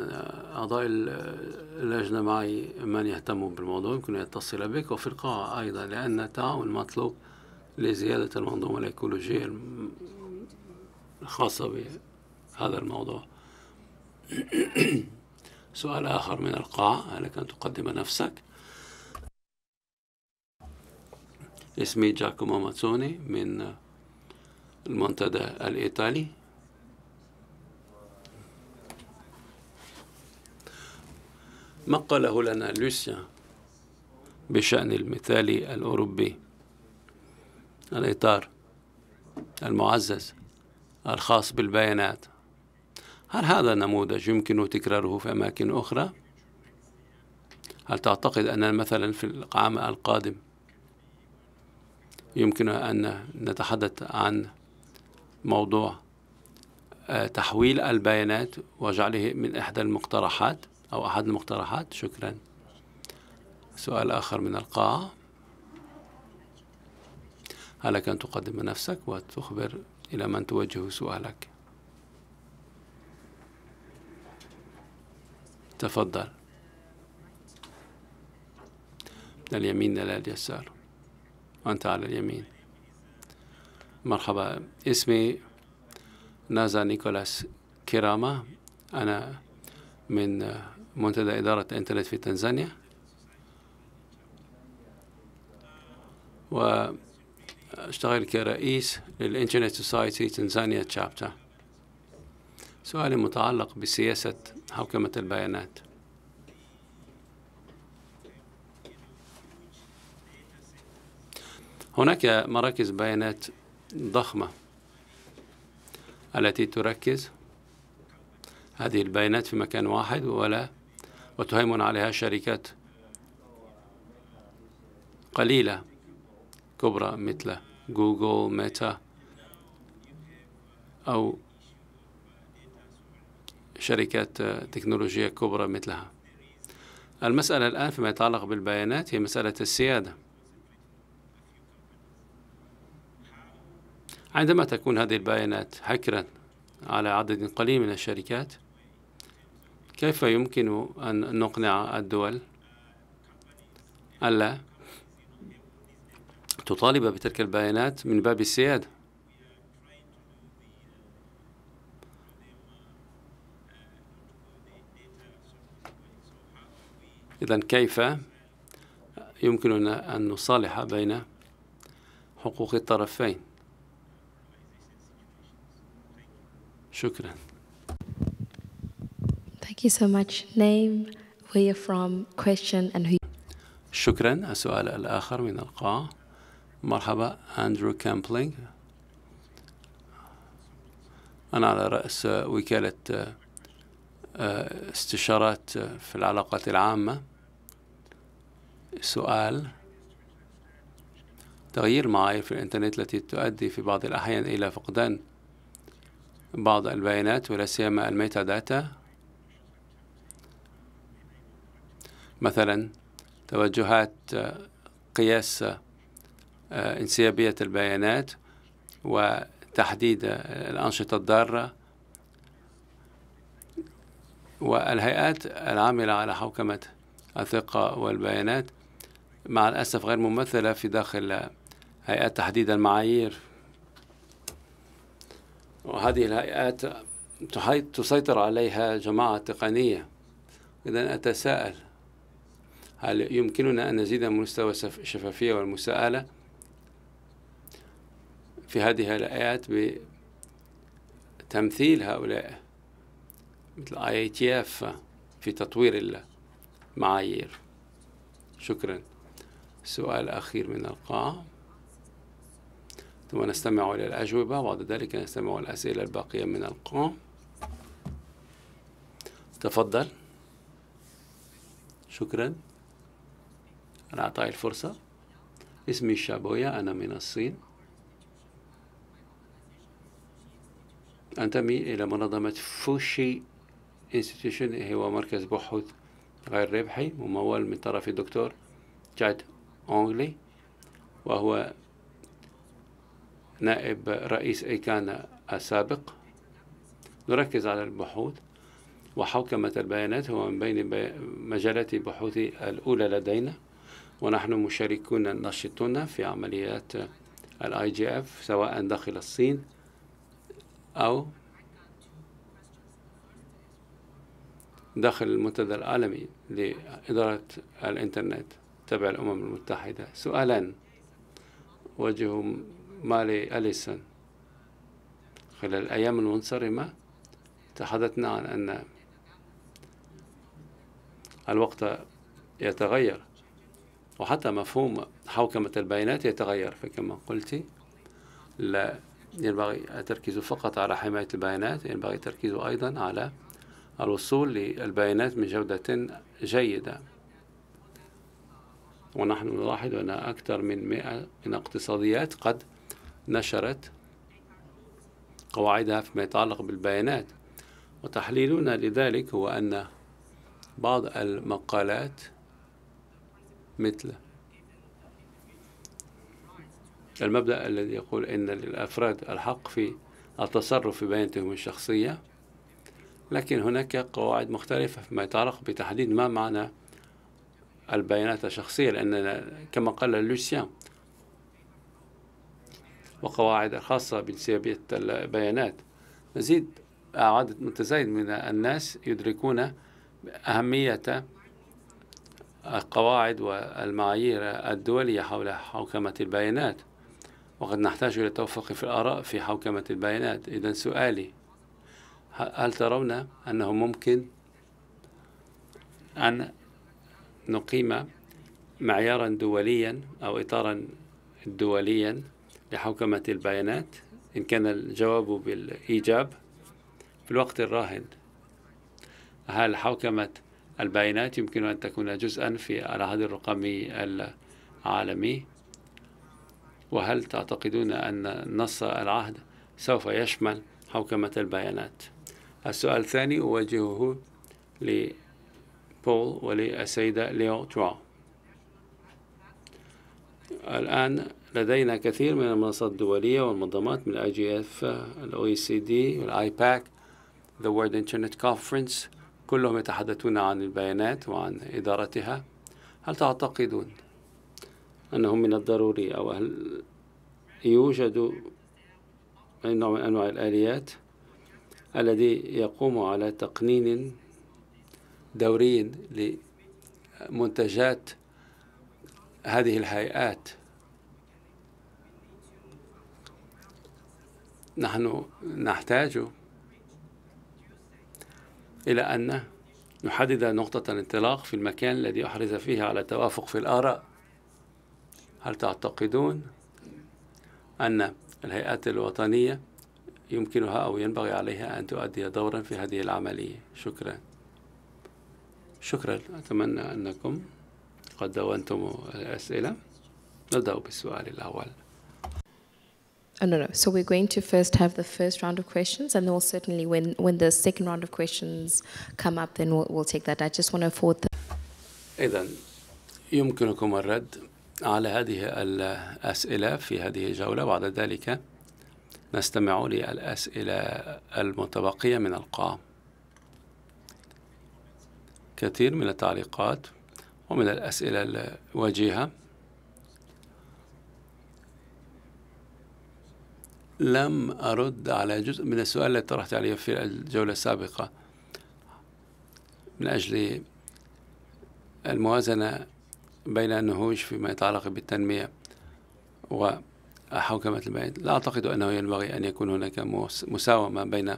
أعضاء اللجنة معي من يهتم بالموضوع يمكن أن يتصل بك وفي القاعة أيضا لأن التعاون مطلوب لزيادة المنظومة الإيكولوجية الخاصة بهذا الموضوع سؤال آخر من القاع عليك أن تقدم نفسك اسمي جاكومو ماتسوني من المنتدى الإيطالي ما قاله لنا لوسيان بشأن المثال الأوروبي الإطار المعزز الخاص بالبيانات هل هذا النموذج يمكن تكراره في أماكن أخرى؟ هل تعتقد أن مثلا في العام القادم يمكن أن نتحدث عن موضوع آه، تحويل البيانات وجعله من إحدى المقترحات أو أحد المقترحات شكرا سؤال آخر من القاعة عليك أن تقدم نفسك وتخبر إلى من توجه سؤالك تفضل من اليمين إلى اليسار وأنت على اليمين مرحبا اسمي نازا نيكولاس كيراما أنا من منتدى إدارة الإنترنت في تنزانيا و أشتغل كرئيس للإنترنت سوسايتي تنزانيا تشابتر سؤالي متعلق بسياسة حوكمة البيانات هناك مراكز بيانات ضخمة التي تركز هذه البيانات في مكان واحد ولا وتهيمن عليها شركات قليلة كبرى مثل جوجل ميتا أو شركات تكنولوجية كبرى مثلها المسألة الآن فيما يتعلق بالبيانات هي مسألة السيادة عندما تكون هذه البيانات هكرا على عدد قليل من الشركات كيف يمكن أن نقنع الدول ألا تطالب بترك البيانات من باب السيادة إذا كيف يمكننا أن نصالح بين حقوق الطرفين شكرا Thank you so much. Name, where you're from, question and who شكرا السؤال الآخر من القاع مرحبا أندرو كامبلينج أنا على رأس وكالة آه، استشارات آه، في العلاقات العامة سؤال تغيير معايير في الإنترنت التي تؤدي في بعض الأحيان إلى فقدان بعض البيانات ولا سيما الميتا داتا مثلا توجهات آه، قياس آه، انسيابية البيانات وتحديد آه، الأنشطة الضارة والهيئات العاملة على حوكمة الثقة والبيانات مع الأسف غير ممثلة في داخل آه، هيئات تحديد المعايير وهذه الهيئات تسيطر عليها جماعة تقنية إذا أتساءل هل يمكننا أن نزيد من مستوى الشفافية والمساءلة في هذه الآيات بتمثيل هؤلاء مثل آي تي اف في تطوير المعايير شكرا سؤال أخير من القاعة ثم نستمع إلى الأجوبة بعد ذلك نستمع إلى الأسئلة الباقية من القاعة تفضل شكرا على إعطائي الفرصة اسمي شابويا أنا من الصين أنتمي إلى منظمة فوشي انستيتيوشن هو مركز بحوث غير ربحي ممول من طرف الدكتور جاد أونغلي وهو نائب رئيس إيكانا السابق نركز على البحوث وحوكمة البيانات هو من بين مجالات البحوث الأولى لدينا ونحن مشاركون نشطون في عمليات الاي جي اف سواء داخل الصين أو داخل المنتدى العالمي لإدارة الإنترنت تبع الأمم المتحدة سؤالان وجه مالي أليسون خلال الأيام المنصرمة تحدثنا عن أن الوقت يتغير وحتى مفهوم حوكمة البيانات يتغير فكما قلت لا ينبغي التركيز فقط على حماية البيانات ينبغي التركيز أيضا على الوصول للبيانات من جودة جيدة ونحن نلاحظ أن أكثر من 100 من اقتصاديات قد نشرت قواعدها فيما يتعلق بالبيانات وتحليلنا لذلك هو أن بعض المقالات مثل المبدأ الذي يقول أن للأفراد الحق في التصرف في بياناتهم الشخصية لكن هناك قواعد مختلفة فيما يتعلق بتحديد ما معنى البيانات الشخصية لأن كما قال لوسيان وقواعد خاصة بسيابية البيانات مزيد عدد متزايد من الناس يدركون أهمية القواعد والمعايير الدولية حول حوكمة البيانات وقد نحتاج إلى التوفق في الآراء في حوكمة البيانات إذا سؤالي هل ترون أنه ممكن أن نقيم معيارا دوليا أو إطارا دوليا لحوكمة البيانات إن كان الجواب بالإيجاب في الوقت الراهن هل حوكمة البيانات يمكن أن تكون جزءا في العهد الرقمي العالمي وهل تعتقدون أن نص العهد سوف يشمل حوكمة البيانات السؤال الثاني أوجهه لبول وللسيدة ليو ترا الآن لدينا كثير من المنصات الدولية والمنظمات من الاي جي اف الاو سي دي والاي باك ذا وورد انترنت كونفرنس كلهم يتحدثون عن البيانات وعن إدارتها هل تعتقدون أنه من الضروري أو هل يوجد نوع من أنواع الآليات الذي يقوم على تقنين دوري لمنتجات هذه الهيئات نحن نحتاج إلى أن نحدد نقطة الانطلاق في المكان الذي أحرز فيه على توافق في الآراء هل تعتقدون أن الهيئات الوطنية يمكنها أو ينبغي عليها أن تؤدي دورا في هذه العملية شكرا شكرا أتمنى أنكم قد دونتم الأسئلة نبدأ بالسؤال الأول Oh, no, no. So we're going to first have the first round of questions, and then we'll certainly, when, when the second round of questions come up, then we'll, we'll take that. I just want to afford the... إذا يمكنكم الرد على هذه الأسئلة في هذه الجولة بعد ذلك نستمع للأسئلة المتبقية من القاعة كثير من التعليقات ومن الأسئلة الوجيهة لم أرد على جزء من السؤال الذي طرحت عليه في الجولة السابقة من أجل الموازنة بين النهوش فيما يتعلق بالتنمية وحوكمة البلد لا أعتقد أنه ينبغي أن يكون هناك مساومة بين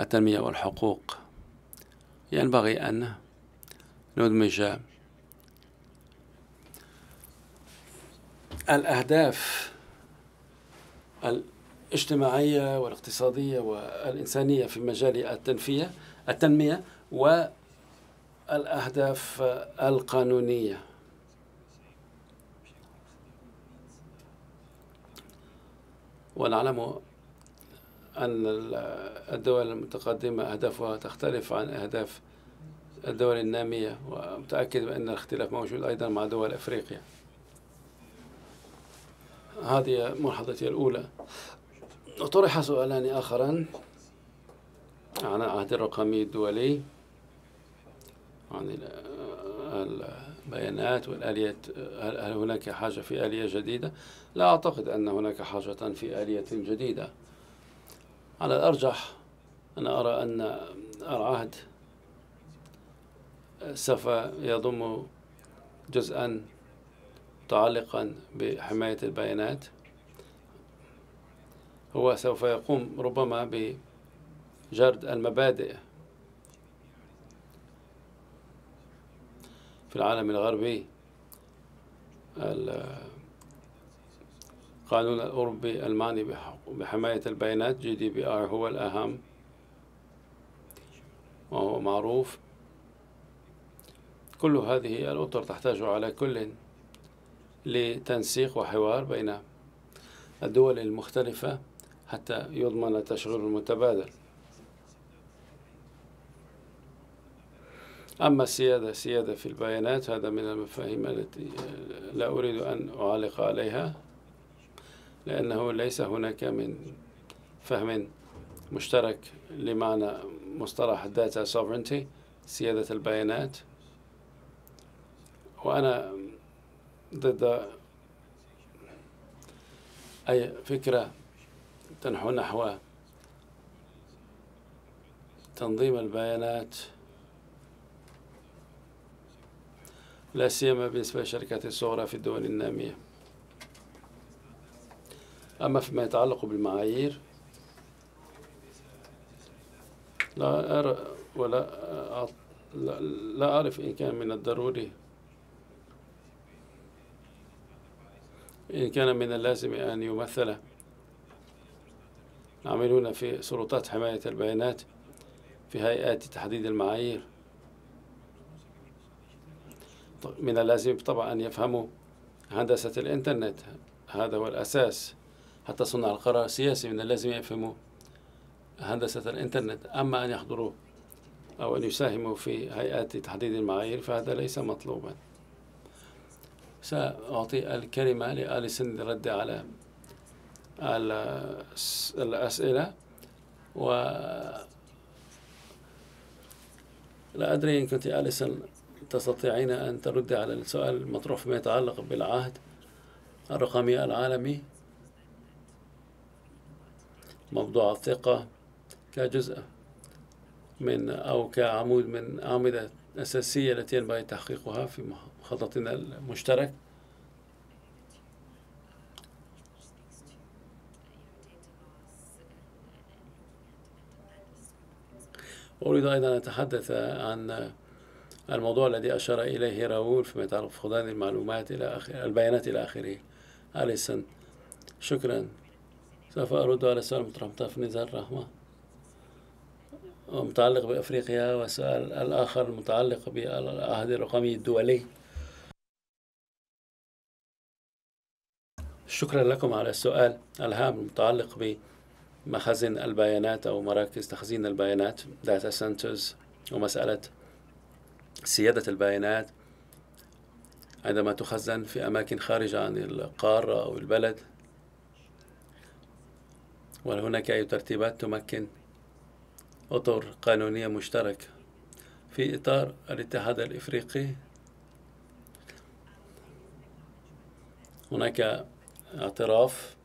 التنمية والحقوق ينبغي أن ندمج الأهداف الاجتماعية والاقتصادية والإنسانية في مجال التنفية التنمية و الأهداف القانونية ونعلم أن الدول المتقدمة أهدافها تختلف عن أهداف الدول النامية ومتأكد بأن الاختلاف موجود أيضا مع دول أفريقيا هذه ملاحظتي الأولى طرح سؤالان آخران عن العهد الرقمي الدولي عن البيانات والآليات هل هناك حاجة في آلية جديدة؟ لا أعتقد أن هناك حاجة في آلية جديدة على الأرجح أنا أرى أن العهد سوف يضم جزءا متعلقا بحماية البيانات هو سوف يقوم ربما بجرد المبادئ في العالم الغربي القانون الأوروبي المعني بحماية البيانات جي دي بي آر هو الأهم وهو معروف كل هذه الأطر تحتاج على كل لتنسيق وحوار بين الدول المختلفة حتى يضمن التشغيل المتبادل أما السيادة السيادة في البيانات هذا من المفاهيم التي لا أريد أن أعلق عليها لأنه ليس هناك من فهم مشترك لمعنى مصطلح داتا sovereignty سيادة البيانات وأنا ضد أي فكرة تنحو نحو تنظيم البيانات لا سيما بالنسبة للشركات الصغرى في الدول النامية أما فيما يتعلق بالمعايير لا أرى ولا لا أعرف إن كان من الضروري إن كان من اللازم أن يمثل عاملون في سلطات حماية البيانات في هيئات تحديد المعايير من اللازم طبعا أن يفهموا هندسة الإنترنت هذا هو الأساس حتى صنع القرار السياسي من اللازم يفهموا هندسة الإنترنت أما أن يحضروا أو أن يساهموا في هيئات تحديد المعايير فهذا ليس مطلوبا سأعطي الكلمة لأليسن للرد على على الأسئلة و لا أدري إن كنت أليسن تستطيعين أن ترد على السؤال المطروح فيما يتعلق بالعهد الرقمي العالمي موضوع الثقة كجزء من أو كعمود من أعمدة أساسية التي ينبغي تحقيقها في مخططنا المشترك أريد أيضا أن أتحدث عن الموضوع الذي أشار إليه راؤول فيما يتعلق بفقدان المعلومات إلى آخر البيانات إلى آخره أليسن شكرا سوف أرد على سؤال في نزار رحمة متعلق بأفريقيا والسؤال الآخر متعلق بالعهد الرقمي الدولي شكرا لكم على السؤال الهام المتعلق بمخازن البيانات أو مراكز تخزين البيانات داتا سنترز ومسألة سيادة البيانات عندما تخزن في أماكن خارجة عن القارة أو البلد وهناك أي ترتيبات تمكن أطر قانونية مشتركة في إطار الاتحاد الإفريقي هناك اعتراف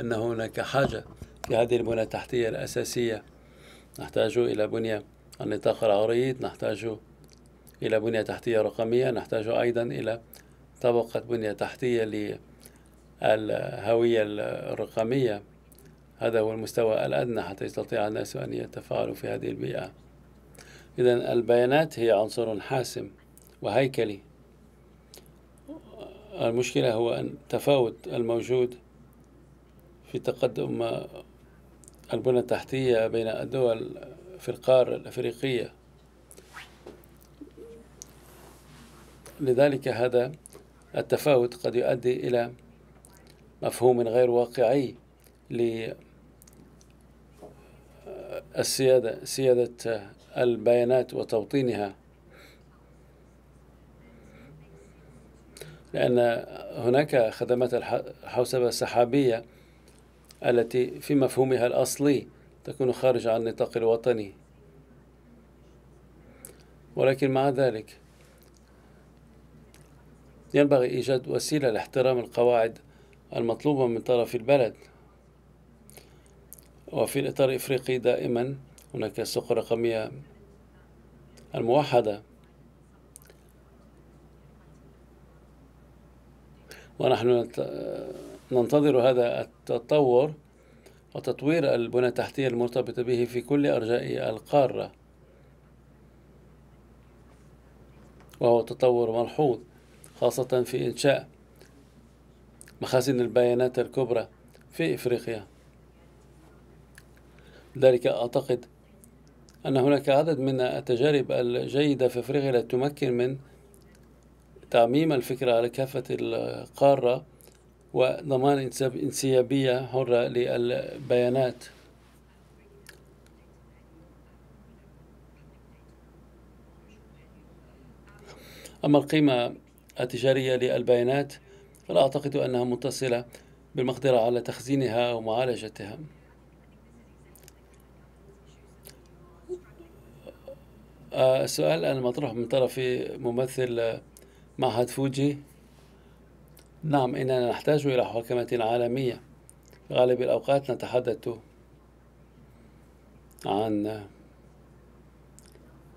أن هناك حاجة في هذه البنى التحتية الأساسية نحتاج إلى بنية النطاق العريض نحتاج إلى بنية تحتية رقمية نحتاج أيضا إلى طبقة بنية تحتية للهوية الرقمية هذا هو المستوى الأدنى حتى يستطيع الناس أن يتفاعلوا في هذه البيئة إذا البيانات هي عنصر حاسم وهيكلي المشكلة هو أن التفاوت الموجود في تقدم البنى التحتية بين الدول في القارة الأفريقية لذلك هذا التفاوت قد يؤدي إلى مفهوم غير واقعي للسيادة سيادة البيانات وتوطينها لأن هناك خدمات الحوسبة السحابية التي في مفهومها الأصلي تكون خارج عن النطاق الوطني ولكن مع ذلك ينبغي إيجاد وسيلة لاحترام القواعد المطلوبة من طرف البلد وفي الإطار الإفريقي دائما هناك السوق الرقمية الموحدة ونحن ننتظر هذا التطور وتطوير البنى التحتية المرتبطة به في كل أرجاء القارة وهو تطور ملحوظ خاصة في إنشاء مخازن البيانات الكبرى في إفريقيا لذلك أعتقد أن هناك عدد من التجارب الجيدة في أفريقيا تمكن من تعميم الفكرة على كافة القارة وضمان انسيابية حرة للبيانات أما القيمة التجارية للبيانات فلا أعتقد أنها متصلة بالمقدرة على تخزينها ومعالجتها آه، السؤال المطروح من طرف ممثل آه، معهد فوجي نعم إننا نحتاج إلى حوكمة عالمية غالب الأوقات نتحدث عن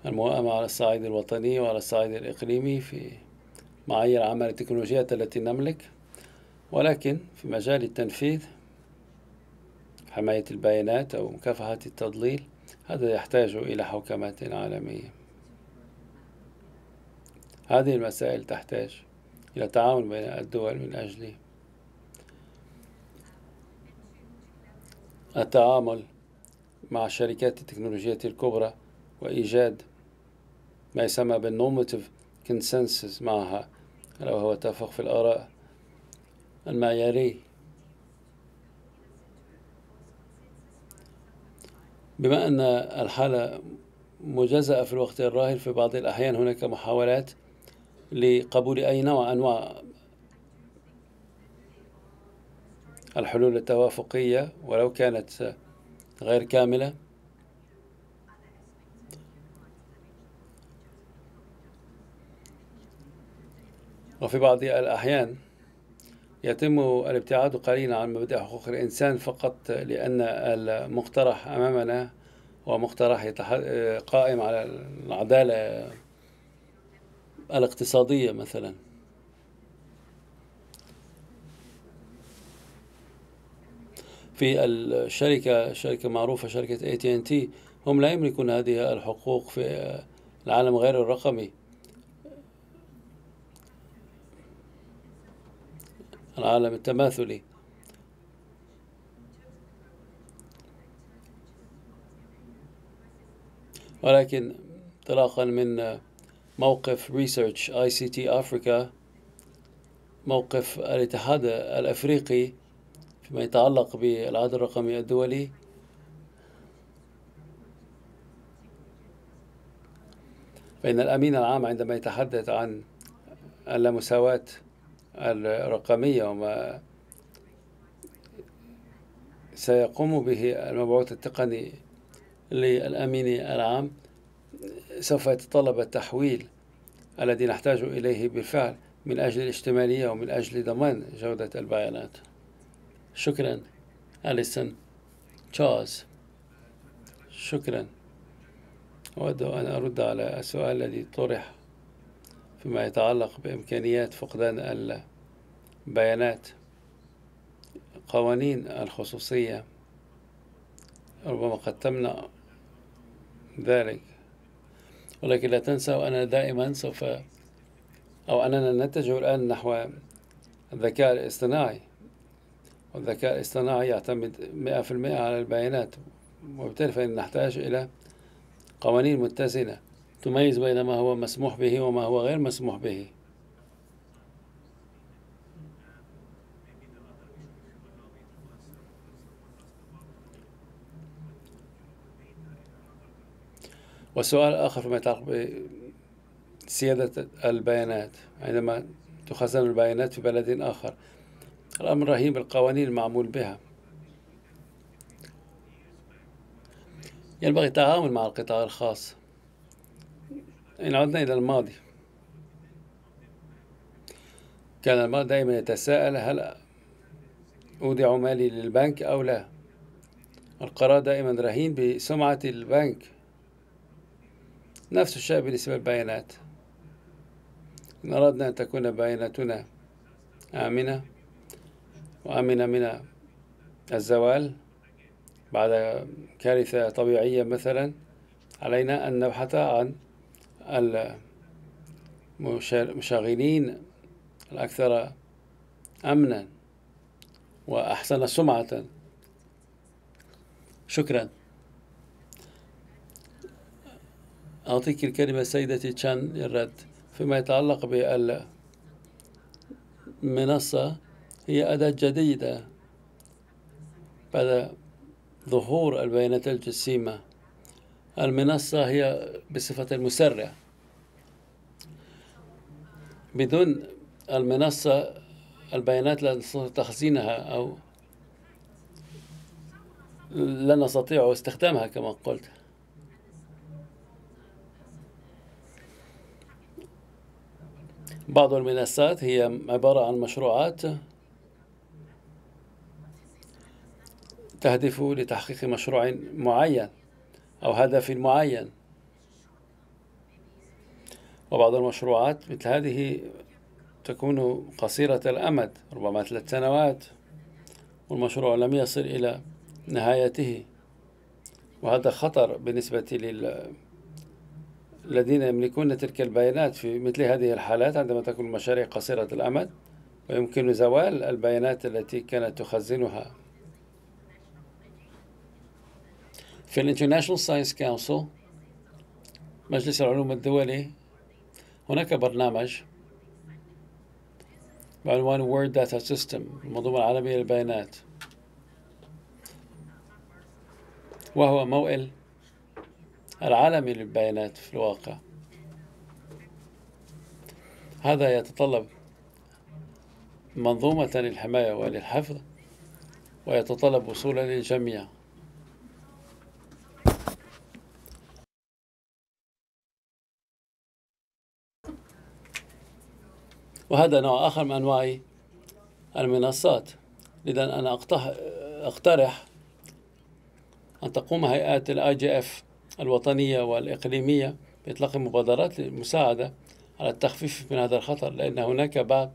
الموائمة على الصعيد الوطني وعلى الصعيد الإقليمي في معايير عمل التكنولوجيات التي نملك ولكن في مجال التنفيذ حماية البيانات أو مكافحة التضليل هذا يحتاج إلى حوكمة عالمية هذه المسائل تحتاج إلى تعاون بين الدول من أجل التعامل مع شركات التكنولوجية الكبرى وإيجاد ما يسمى بالنومتيف كونسنسس معها ألا وهو التوافق في الآراء المعياري بما أن الحالة مجزأة في الوقت الراهن في بعض الأحيان هناك محاولات لقبول أي نوع أنواع الحلول التوافقية ولو كانت غير كاملة وفي بعض الأحيان يتم الابتعاد قليلا عن مبدأ حقوق الإنسان فقط لأن المقترح أمامنا هو مقترح قائم على العدالة الاقتصادية مثلا في الشركة شركة معروفة شركة اي تي ان تي هم لا يملكون هذه الحقوق في العالم غير الرقمي العالم التماثلي ولكن انطلاقا من موقف ريسيرش اي سي تي افريكا موقف الاتحاد الافريقي فيما يتعلق بالعهد الرقمي الدولي فإن الأمين العام عندما يتحدث عن اللامساواة الرقمية وما سيقوم به المبعوث التقني للأمين العام سوف يتطلب التحويل الذي نحتاج إليه بالفعل من أجل الاجتمالية ومن أجل ضمان جودة البيانات شكرا أليسون تشارلز شكرا أود أن أرد على السؤال الذي طرح فيما يتعلق بإمكانيات فقدان البيانات قوانين الخصوصية ربما قد تمنع ذلك ولكن لا تنسى أننا دائما سوف أو أننا نتجه الآن نحو الذكاء الاصطناعي والذكاء الاصطناعي يعتمد 100% على البيانات وبالتالي فإن نحتاج إلى قوانين متزنة تميز بين ما هو مسموح به وما هو غير مسموح به والسؤال الآخر فيما يتعلق بسيادة البيانات عندما تخزن البيانات في بلد آخر الأمر رهين بالقوانين المعمول بها ينبغي التعامل مع القطاع الخاص إن عدنا إلى الماضي كان المرء دائما يتساءل هل أودع مالي للبنك أو لا القرار دائما رهين بسمعة البنك نفس الشيء بالنسبة للبيانات إن أردنا أن تكون بياناتنا آمنة وآمنة من الزوال بعد كارثة طبيعية مثلا علينا أن نبحث عن المشغلين الأكثر أمنا وأحسن سمعة شكرا أعطيك الكلمة سيدتي تشان الرد فيما يتعلق بالمنصة هي أداة جديدة بعد ظهور البيانات الجسيمة المنصة هي بصفة المسرع بدون المنصة البيانات لا نستطيع تخزينها أو لا نستطيع استخدامها كما قلت بعض المنصات هي عبارة عن مشروعات تهدف لتحقيق مشروع معين أو هدف معين وبعض المشروعات مثل هذه تكون قصيرة الأمد ربما ثلاث سنوات والمشروع لم يصل إلى نهايته وهذا خطر بالنسبة لل الذين يملكون تلك البيانات في مثل هذه الحالات عندما تكون مشاريع قصيرة الأمد ويمكن زوال البيانات التي كانت تخزنها في الانترناشونال ساينس كونسل مجلس العلوم الدولي هناك برنامج بعنوان وورد داتا سيستم المنظومة العالمية للبيانات وهو موئل العالمي للبيانات في الواقع هذا يتطلب منظومة للحماية وللحفظ ويتطلب وصولا للجميع وهذا نوع آخر من أنواع المنصات لذا أنا أقترح أن تقوم هيئات الـ IGF الوطنية والإقليمية بإطلاق مبادرات للمساعدة على التخفيف من هذا الخطر لأن هناك بعض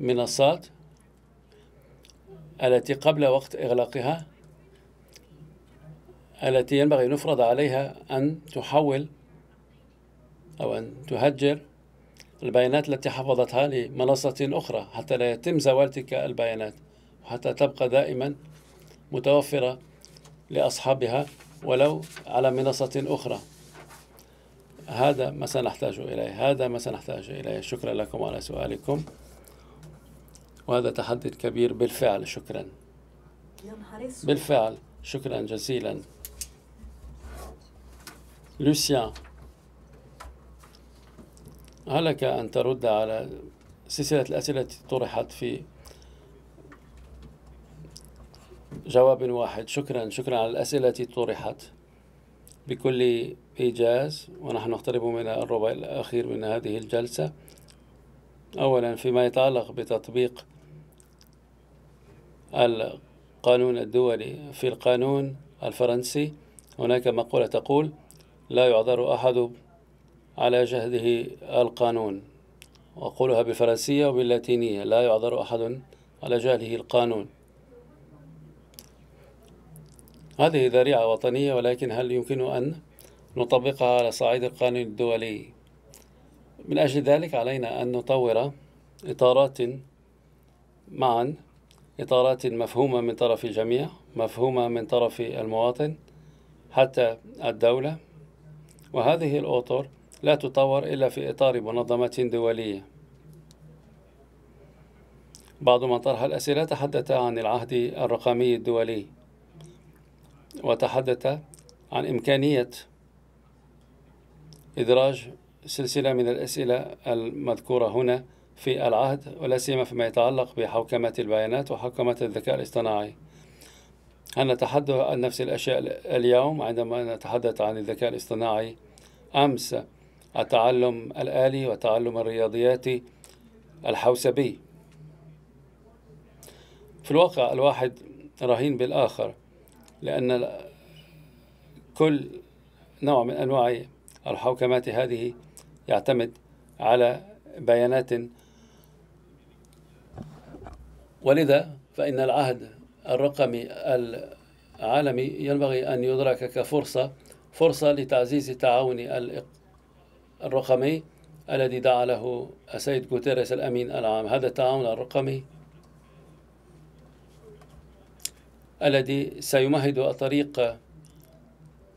المنصات التي قبل وقت إغلاقها التي ينبغي نفرض عليها أن تحول أو أن تهجر البيانات التي حفظتها لمنصة أخرى حتى لا يتم زوال تلك البيانات وحتى تبقى دائما متوفرة لأصحابها ولو على منصة أخرى هذا ما سنحتاج إليه هذا ما سنحتاج إليه شكرا لكم على سؤالكم وهذا تحدي كبير بالفعل شكرا بالفعل شكرا جزيلا لوسيان هل لك أن ترد على سلسلة الأسئلة التي طرحت في جواب واحد شكرا شكرا على الأسئلة التي طرحت بكل إيجاز ونحن نقترب من الربع الأخير من هذه الجلسة أولا فيما يتعلق بتطبيق القانون الدولي في القانون الفرنسي هناك مقولة تقول لا يعذر أحد على جهده القانون وأقولها بالفرنسية وباللاتينية لا يعذر أحد على جهله القانون هذه ذريعة وطنية ولكن هل يمكن أن نطبقها على صعيد القانون الدولي من أجل ذلك علينا أن نطور إطارات معا إطارات مفهومة من طرف الجميع مفهومة من طرف المواطن حتى الدولة وهذه الأطر لا تطور إلا في إطار منظمة دولية بعض من طرح الأسئلة تحدث عن العهد الرقمي الدولي وتحدث عن إمكانية إدراج سلسلة من الأسئلة المذكورة هنا في العهد ولا سيما فيما يتعلق بحوكمة البيانات وحوكمة الذكاء الاصطناعي. هل نتحدث عن نفس الأشياء اليوم عندما نتحدث عن الذكاء الاصطناعي أمس التعلم الآلي وتعلم الرياضيات الحوسبي في الواقع الواحد رهين بالآخر لأن كل نوع من أنواع الحوكمات هذه يعتمد على بيانات ولذا فإن العهد الرقمي العالمي ينبغي أن يدرك كفرصة فرصة لتعزيز التعاون الرقمي الذي دعا له السيد غوتيريس الأمين العام هذا التعاون الرقمي الذي سيمهد الطريق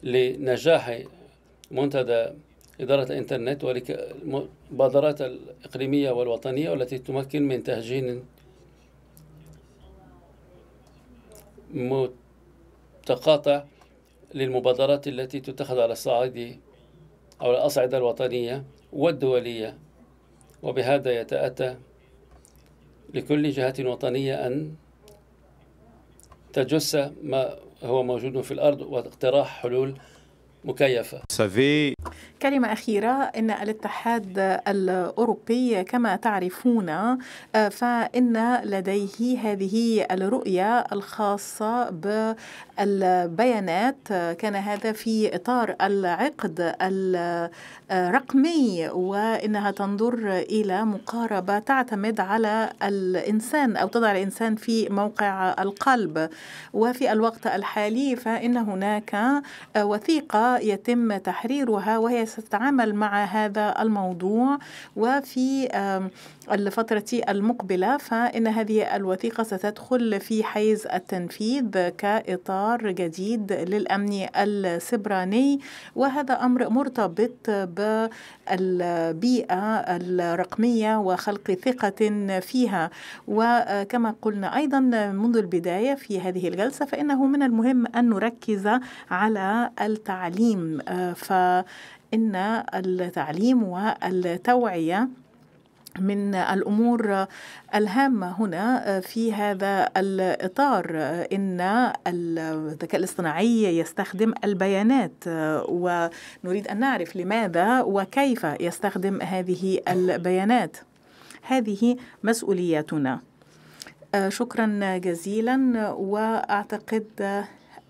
لنجاح منتدى إدارة الإنترنت والمبادرات الإقليمية والوطنية والتي تمكن من تهجين متقاطع للمبادرات التي تتخذ على الصعيد أو الأصعدة الوطنية والدولية وبهذا يتأتى لكل جهة وطنية أن تجس ما هو موجود في الأرض واقتراح حلول مكيفة كلمة أخيرة إن الاتحاد الأوروبي كما تعرفون آه، فإن لديه هذه الرؤية الخاصة بالبيانات كان هذا في إطار العقد الرقمي وإنها تنظر إلى مقاربة تعتمد على الإنسان أو تضع الإنسان في موقع القلب وفي الوقت الحالي فإن هناك وثيقة يتم تحريرها وهي ستتعامل مع هذا الموضوع وفي الفترة المقبلة فإن هذه الوثيقة ستدخل في حيز التنفيذ كإطار جديد للأمن السبراني وهذا أمر مرتبط بالبيئة الرقمية وخلق ثقة فيها وكما قلنا أيضا منذ البداية في هذه الجلسة فإنه من المهم أن نركز على التعليم فإن التعليم والتوعية من الامور الهامه هنا آه، في هذا الاطار آه، ان الذكاء الاصطناعي يستخدم البيانات آه، ونريد ان نعرف لماذا وكيف يستخدم هذه البيانات هذه مسؤولياتنا شكرا جزيلا واعتقد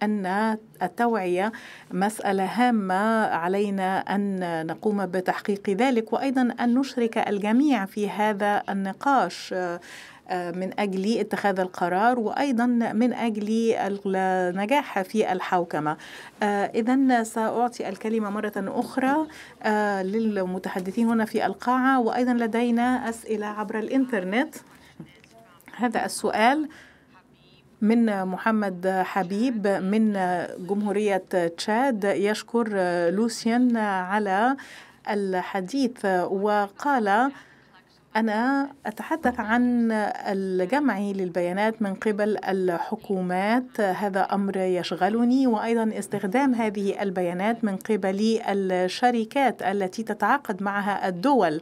أن التوعية مسألة هامة علينا أن نقوم بتحقيق ذلك وأيضا أن نشرك الجميع في هذا النقاش آه، من أجل اتخاذ القرار وأيضا من أجل النجاح في الحوكمة آه، إذا سأعطي الكلمة مرة أخرى آه، للمتحدثين هنا في القاعة وأيضا لدينا أسئلة عبر الإنترنت هذا السؤال من محمد حبيب من جمهورية تشاد يشكر لوسيان على الحديث وقال أنا أتحدث عن الجمع للبيانات من قبل الحكومات هذا أمر يشغلني وأيضا استخدام هذه البيانات من قبل الشركات التي تتعاقد معها الدول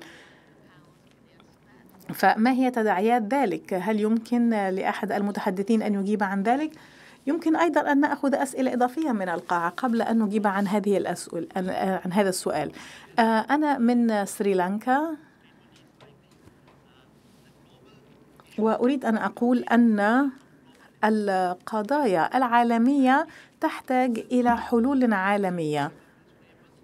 فما هي تداعيات ذلك؟ هل يمكن لأحد المتحدثين أن يجيب عن ذلك؟ يمكن أيضا أن نأخذ أسئلة إضافية من القاعة قبل أن نجيب عن هذه الأسئلة عن هذا السؤال آه، أنا من سريلانكا وأريد أن أقول أن القضايا العالمية تحتاج إلى حلول عالمية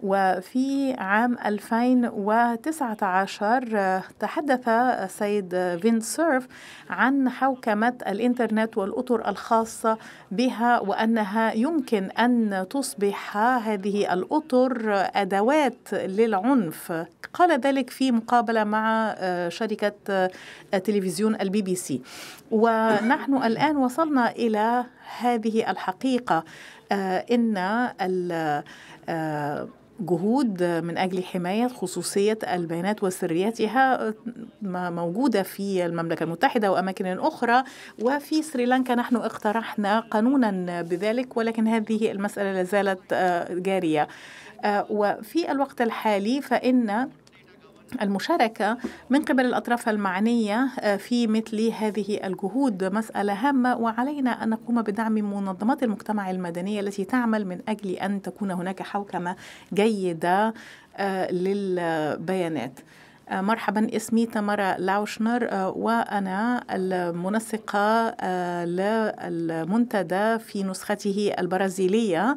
وفي عام 2019 تحدث السيد فين سيرف عن حوكمة الإنترنت والأطر الخاصة بها وأنها يمكن أن تصبح هذه الأطر أدوات للعنف قال ذلك في مقابلة مع آه، شركة آه، تلفزيون البي بي سي ونحن الآن وصلنا إلى هذه الحقيقة آه، إن جهود من أجل حماية خصوصية البيانات وسريتها موجودة في المملكة المتحدة وأماكن أخرى وفي سريلانكا نحن اقترحنا قانونا بذلك ولكن هذه المسألة لازالت آه، جارية آه، وفي الوقت الحالي فإن المشاركة من قبل الأطراف المعنية آه، في مثل هذه الجهود مسألة هامة وعلينا أن نقوم بدعم منظمات المجتمع المدني التي تعمل من أجل أن تكون هناك حوكمة جيدة آه، للبيانات آه، مرحبا اسمي تمارا لاوشنر آه، وأنا المنسقة آه، للمنتدى في نسخته البرازيلية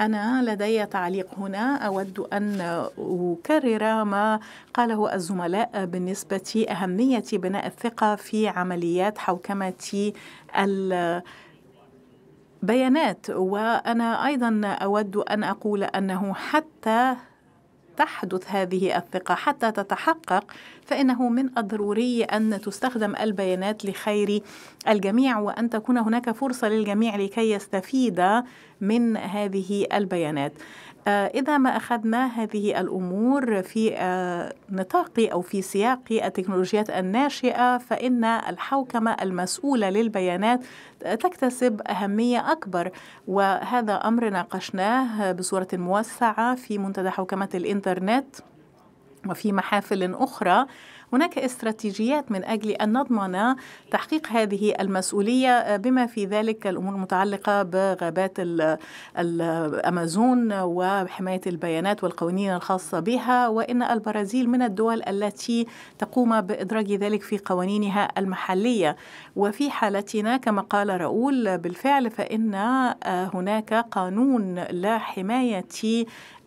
أنا لدي تعليق هنا أود أن أكرر ما قاله الزملاء بالنسبة أهمية بناء الثقة في عمليات حوكمة ال بيانات وأنا أيضا أود أن أقول أنه حتى تحدث هذه الثقة حتى تتحقق فإنه من الضروري أن تستخدم البيانات لخير الجميع وأن تكون هناك فرصة للجميع لكي يستفيد من هذه البيانات آه، إذا ما أخذنا هذه الأمور في آه، نطاق أو في سياق التكنولوجيات الناشئة فإن الحوكمة المسؤولة للبيانات آه، تكتسب أهمية أكبر وهذا أمر ناقشناه بصورة موسعة في منتدى حوكمة الإنترنت وفي محافل أخرى آه هناك استراتيجيات من أجل أن نضمن تحقيق هذه المسؤولية آه، بما في ذلك الأمور المتعلقة بغابات الأمازون وحماية البيانات والقوانين الخاصة بها وإن البرازيل من الدول التي تقوم بإدراج ذلك في قوانينها المحلية وفي حالتنا كما قال راؤول بالفعل فإن آه، هناك قانون لحماية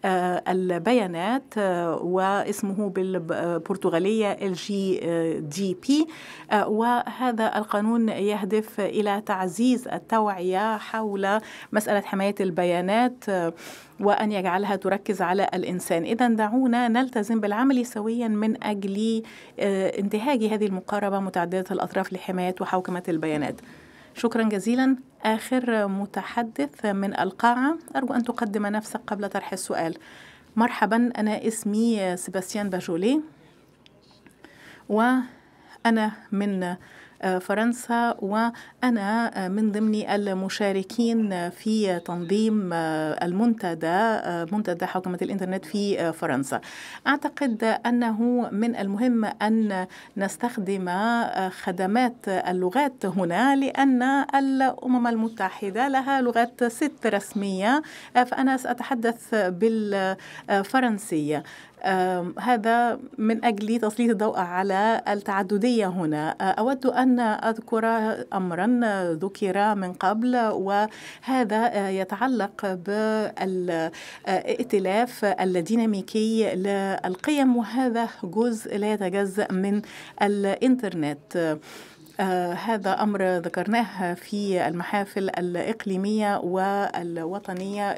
آه، البيانات آه، واسمه بالبرتغالية الجي دي بي آه، وهذا القانون يهدف إلى تعزيز التوعية حول مسألة حماية البيانات وأن يجعلها تركز على الإنسان إذا دعونا نلتزم بالعمل سويا من أجل انتهاج هذه المقاربة متعددة الأطراف لحماية وحوكمة البيانات شكرا جزيلا آخر متحدث من القاعة أرجو أن تقدم نفسك قبل طرح السؤال مرحبا أنا اسمي سيباستيان باجولي وأنا من فرنسا وأنا آه، من ضمن المشاركين آه، في تنظيم آه، المنتدى منتدى حوكمة الإنترنت في فرنسا أعتقد أنه من المهم أن نستخدم خدمات اللغات هنا لأن الأمم المتحدة لها لغات ست رسمية فأنا سأتحدث بالفرنسية هذا من أجل تسليط الضوء على التعددية هنا أود أن أذكر أمرا ذكر من قبل وهذا يتعلق بالائتلاف الديناميكي للقيم وهذا جزء لا يتجزأ من الإنترنت آه، هذا أمر ذكرناه في المحافل الإقليمية والوطنية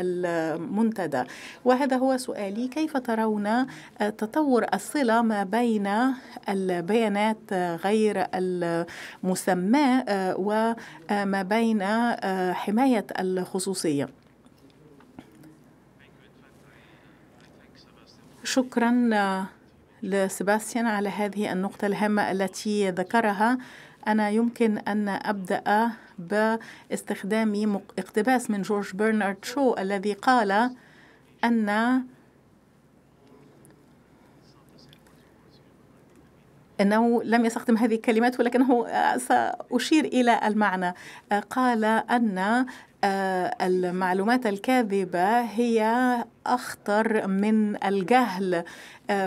للمنتدى وهذا هو سؤالي كيف ترون تطور الصلة ما بين البيانات غير المسماة آه، وما بين آه، حماية الخصوصية شكرا لسباستيان على هذه النقطة الهامة التي ذكرها أنا يمكن أن أبدأ باستخدام اقتباس من جورج برنارد شو الذي قال أن أنه لم يستخدم هذه الكلمات ولكنه آه، سأشير إلى المعنى آه، قال أن آه، المعلومات الكاذبة هي أخطر من الجهل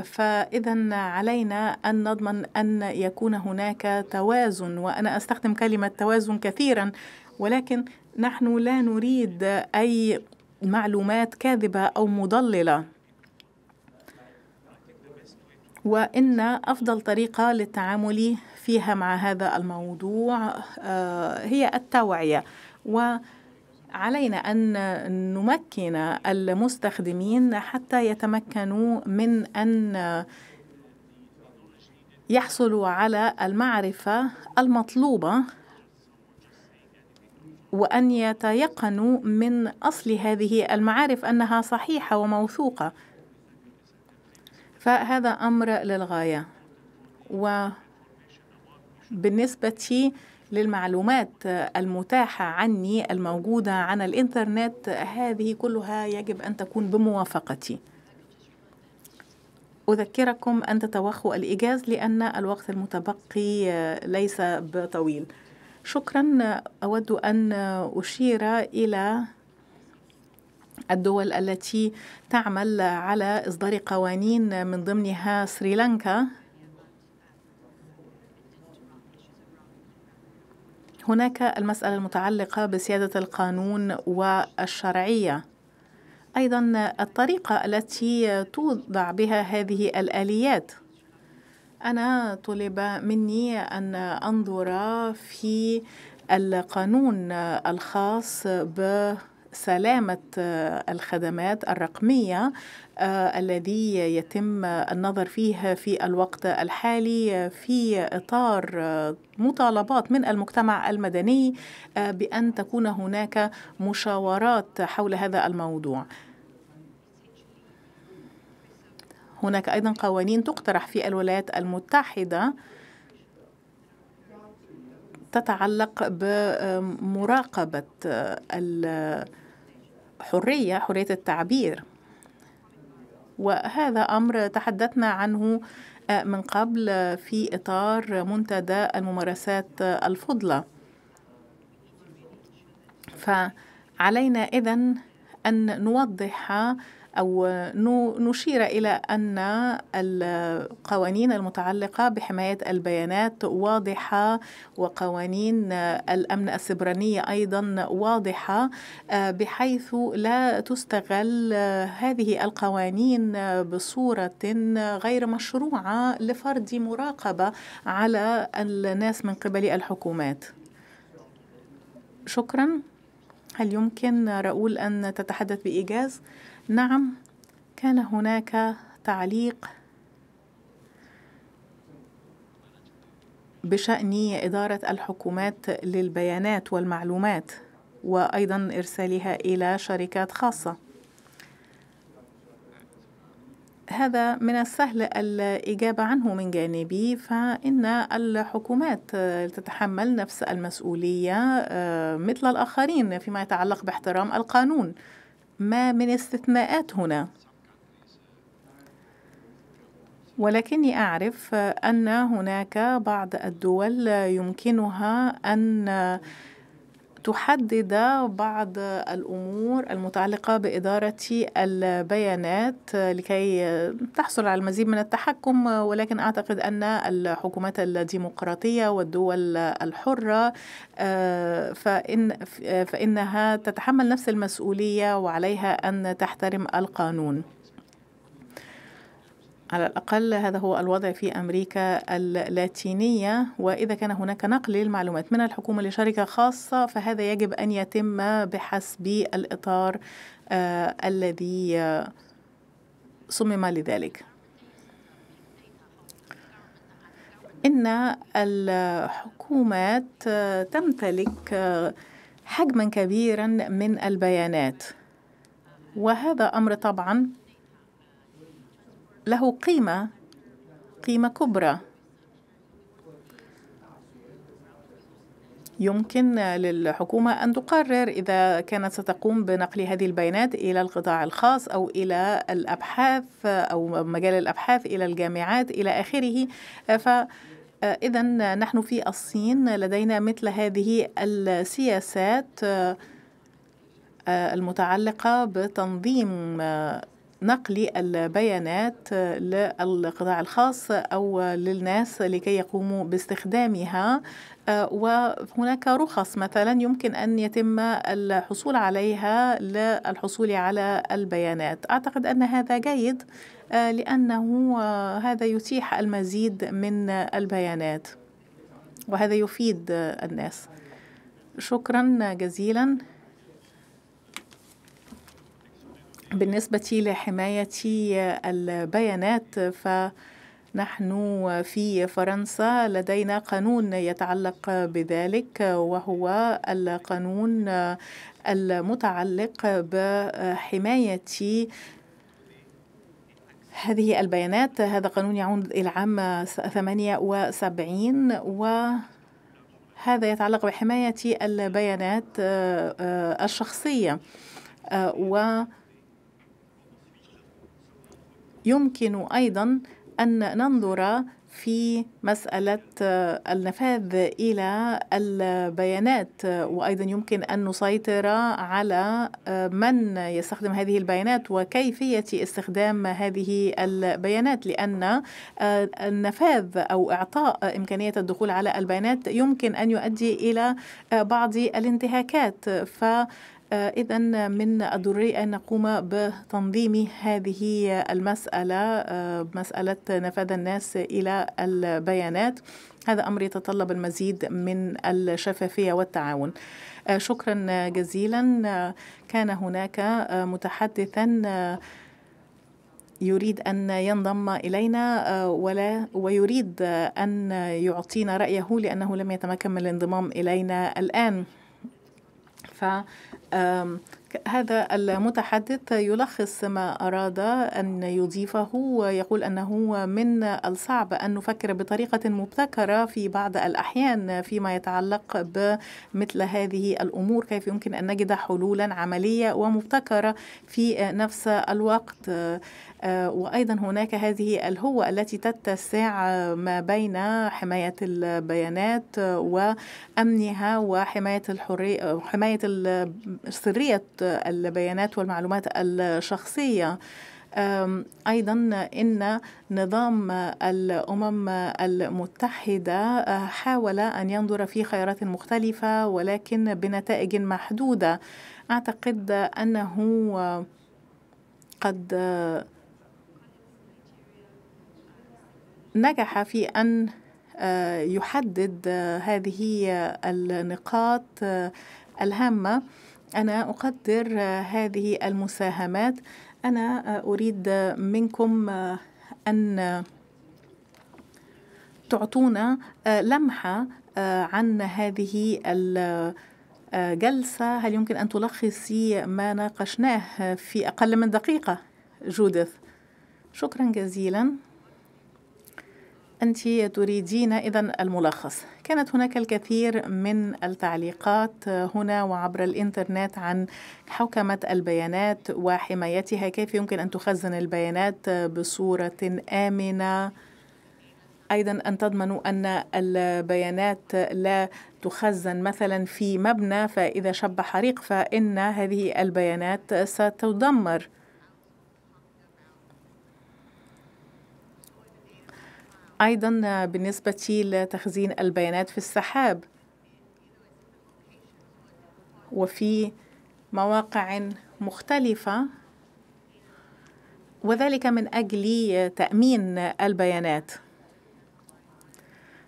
فإذا علينا أن نضمن أن يكون هناك توازن وأنا أستخدم كلمة توازن كثيرا ولكن نحن لا نريد أي معلومات كاذبة أو مضللة وإن أفضل طريقة للتعامل فيها مع هذا الموضوع آه، هي التوعية و علينا أن نمكن المستخدمين حتى يتمكنوا من أن يحصلوا على المعرفة المطلوبة وأن يتيقنوا من أصل هذه المعارف أنها صحيحة وموثوقة فهذا أمر للغاية وبالنسبة للمعلومات المتاحة عني الموجودة على الإنترنت هذه كلها يجب أن تكون بموافقتي أذكركم أن تتوخوا الإجاز لأن الوقت المتبقي ليس بطويل شكرا أود أن أشير إلى الدول التي تعمل على إصدار قوانين من ضمنها سريلانكا هناك المسألة المتعلقة بسيادة القانون والشرعية أيضا الطريقة التي توضع بها هذه الآليات أنا طلب مني أن أنظر في القانون الخاص ب سلامة آه، الخدمات الرقمية آه، الذي يتم النظر فيه في الوقت الحالي آه، في إطار مطالبات من المجتمع المدني بأن تكون هناك مشاورات حول هذا الموضوع. هناك أيضا قوانين تقترح في الولايات المتحدة تتعلق بمراقبة حرية حرية التعبير وهذا أمر تحدثنا عنه آه، من قبل في إطار منتدى الممارسات الفضلة فعلينا إذن أن نوضح أو نشير إلى أن القوانين المتعلقة بحماية البيانات واضحة وقوانين الأمن السبرانية أيضا واضحة آه، بحيث لا تستغل هذه القوانين بصورة غير مشروعة لفرض مراقبة على الناس من قبل الحكومات شكرا هل يمكن رؤول أن تتحدث بإيجاز؟ نعم كان هناك تعليق بشان اداره الحكومات للبيانات والمعلومات وايضا ارسالها الى شركات خاصه هذا من السهل الإجابة عنه من جانبي فإن الحكومات تتحمل نفس المسؤولية آه، مثل الآخرين فيما يتعلق باحترام القانون ما من استثناءات هنا ولكني أعرف أن هناك بعض الدول يمكنها أن تحدد بعض الأمور المتعلقة بإدارة البيانات آه، لكي آه، تحصل على المزيد من التحكم آه، ولكن أعتقد أن الحكومات الديمقراطية والدول الحرة فإن فإنها تتحمل نفس المسؤولية وعليها أن تحترم القانون على الأقل هذا هو الوضع في أمريكا اللاتينية وإذا كان هناك نقل للمعلومات من الحكومة لشركة خاصة فهذا يجب أن يتم بحسب الإطار آه الذي آه، صمم لذلك إن الحكومات آه، تمتلك آه، حجما كبيرا من البيانات وهذا أمر طبعا له قيمة قيمة كبرى يمكن للحكومة أن تقرر إذا كانت ستقوم بنقل هذه البيانات إلى القطاع الخاص أو إلى الأبحاث أو مجال الأبحاث إلى الجامعات إلى آخره ف إذا نحن في الصين لدينا مثل هذه السياسات آه، المتعلقة بتنظيم آه، نقل البيانات للقطاع الخاص أو للناس لكي يقوموا باستخدامها آه، وهناك رخص مثلا يمكن أن يتم الحصول عليها للحصول على البيانات أعتقد أن هذا جيد آه، لأنه آه، هذا يتيح المزيد من البيانات وهذا يفيد الناس شكرا جزيلا بالنسبة لحماية البيانات ف نحن في فرنسا لدينا قانون يتعلق بذلك وهو القانون المتعلق بحماية هذه البيانات هذا قانون يعود إلى عام 78 آه، آه، آه، و هذا يتعلق بحماية البيانات الشخصية و يمكن أيضا أن ننظر في مسألة آه، النفاذ إلى البيانات آه، وأيضا يمكن أن نسيطر على آه، من يستخدم هذه البيانات وكيفية استخدام هذه البيانات لأن النفاذ أو إعطاء إمكانية الدخول على البيانات يمكن أن يؤدي إلى بعض الانتهاكات ف آه، إذا من الضروري أن نقوم بتنظيم هذه المسألة آه، مسألة نفاذ الناس إلى البيانات هذا أمر يتطلب المزيد من الشفافية والتعاون آه، شكرا جزيلا كان هناك متحدثا يريد أن ينضم إلينا ولا ويريد أن يعطينا رأيه لأنه لم يتمكن من الانضمام إلينا الآن هذا المتحدث يلخص ما أراد أن يضيفه ويقول أنه من الصعب أن نفكر بطريقة مبتكرة في بعض الأحيان فيما يتعلق بمثل هذه الأمور كيف يمكن أن نجد حلولا عملية ومبتكرة في نفس الوقت آه، وأيضا هناك هذه الهوة التي تتسع ما بين حماية البيانات وأمنها وحماية الحرية حماية سرية البيانات والمعلومات الشخصية أيضا إن نظام الأمم المتحدة حاول أن ينظر في خيارات مختلفة ولكن بنتائج محدودة أعتقد أنه قد نجح في أن آه، يحدد آه، هذه آه، النقاط الهامة أنا أقدر هذه المساهمات أنا أريد منكم أن تعطونا لمحة عن هذه الجلسة هل يمكن أن تلخصي ما ناقشناه في أقل من دقيقة جودث شكرا جزيلا أنت تريدين إذا الملخص كانت هناك الكثير من التعليقات هنا وعبر الإنترنت عن حوكمة البيانات وحمايتها كيف يمكن أن تخزن البيانات بصورة آمنة أيضا أن تضمنوا أن البيانات لا تخزن مثلا في مبنى فإذا شب حريق فإن هذه البيانات ستدمر أيضا بالنسبة لتخزين البيانات في السحاب وفي مواقع مختلفة وذلك من أجل تأمين البيانات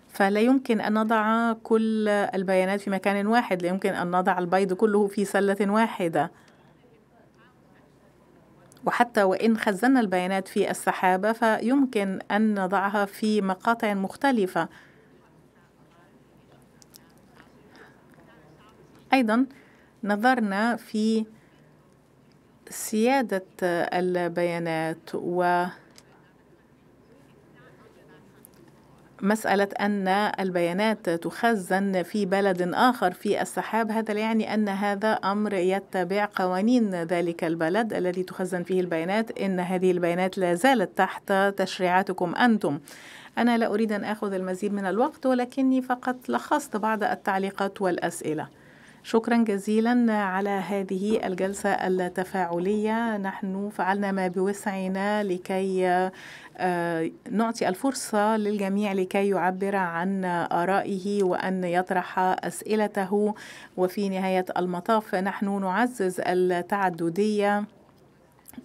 فلا يمكن أن نضع كل البيانات في مكان واحد لا يمكن أن نضع البيض كله في سلة واحدة وحتى وإن خزنا البيانات في السحابة فيمكن أن نضعها في مقاطع مختلفة أيضا نظرنا في سيادة البيانات و مسألة أن البيانات تخزن في بلد آخر في السحاب هذا لا يعني أن هذا أمر يتبع قوانين ذلك البلد الذي تخزن فيه البيانات إن هذه البيانات لا زالت تحت تشريعاتكم أنتم أنا لا أريد أن أخذ المزيد من الوقت ولكني فقط لخصت بعض التعليقات والأسئلة شكرا جزيلا على هذه الجلسة التفاعلية نحن فعلنا ما بوسعنا لكي آه، نعطي الفرصة للجميع لكي يعبر عن آرائه وأن يطرح أسئلته وفي نهاية المطاف نحن نعزز التعددية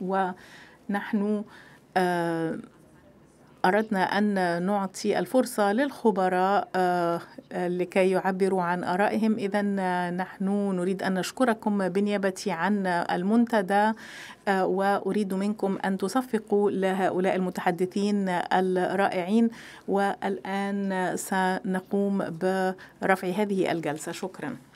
ونحن آه، أردنا أن نعطي الفرصة للخبراء آه، لكي يعبروا عن آرائهم إذا آه، نحن نريد أن نشكركم بنيابة عن المنتدى آه، وأريد منكم أن تصفقوا لهؤلاء المتحدثين الرائعين والآن سنقوم برفع هذه الجلسة شكراً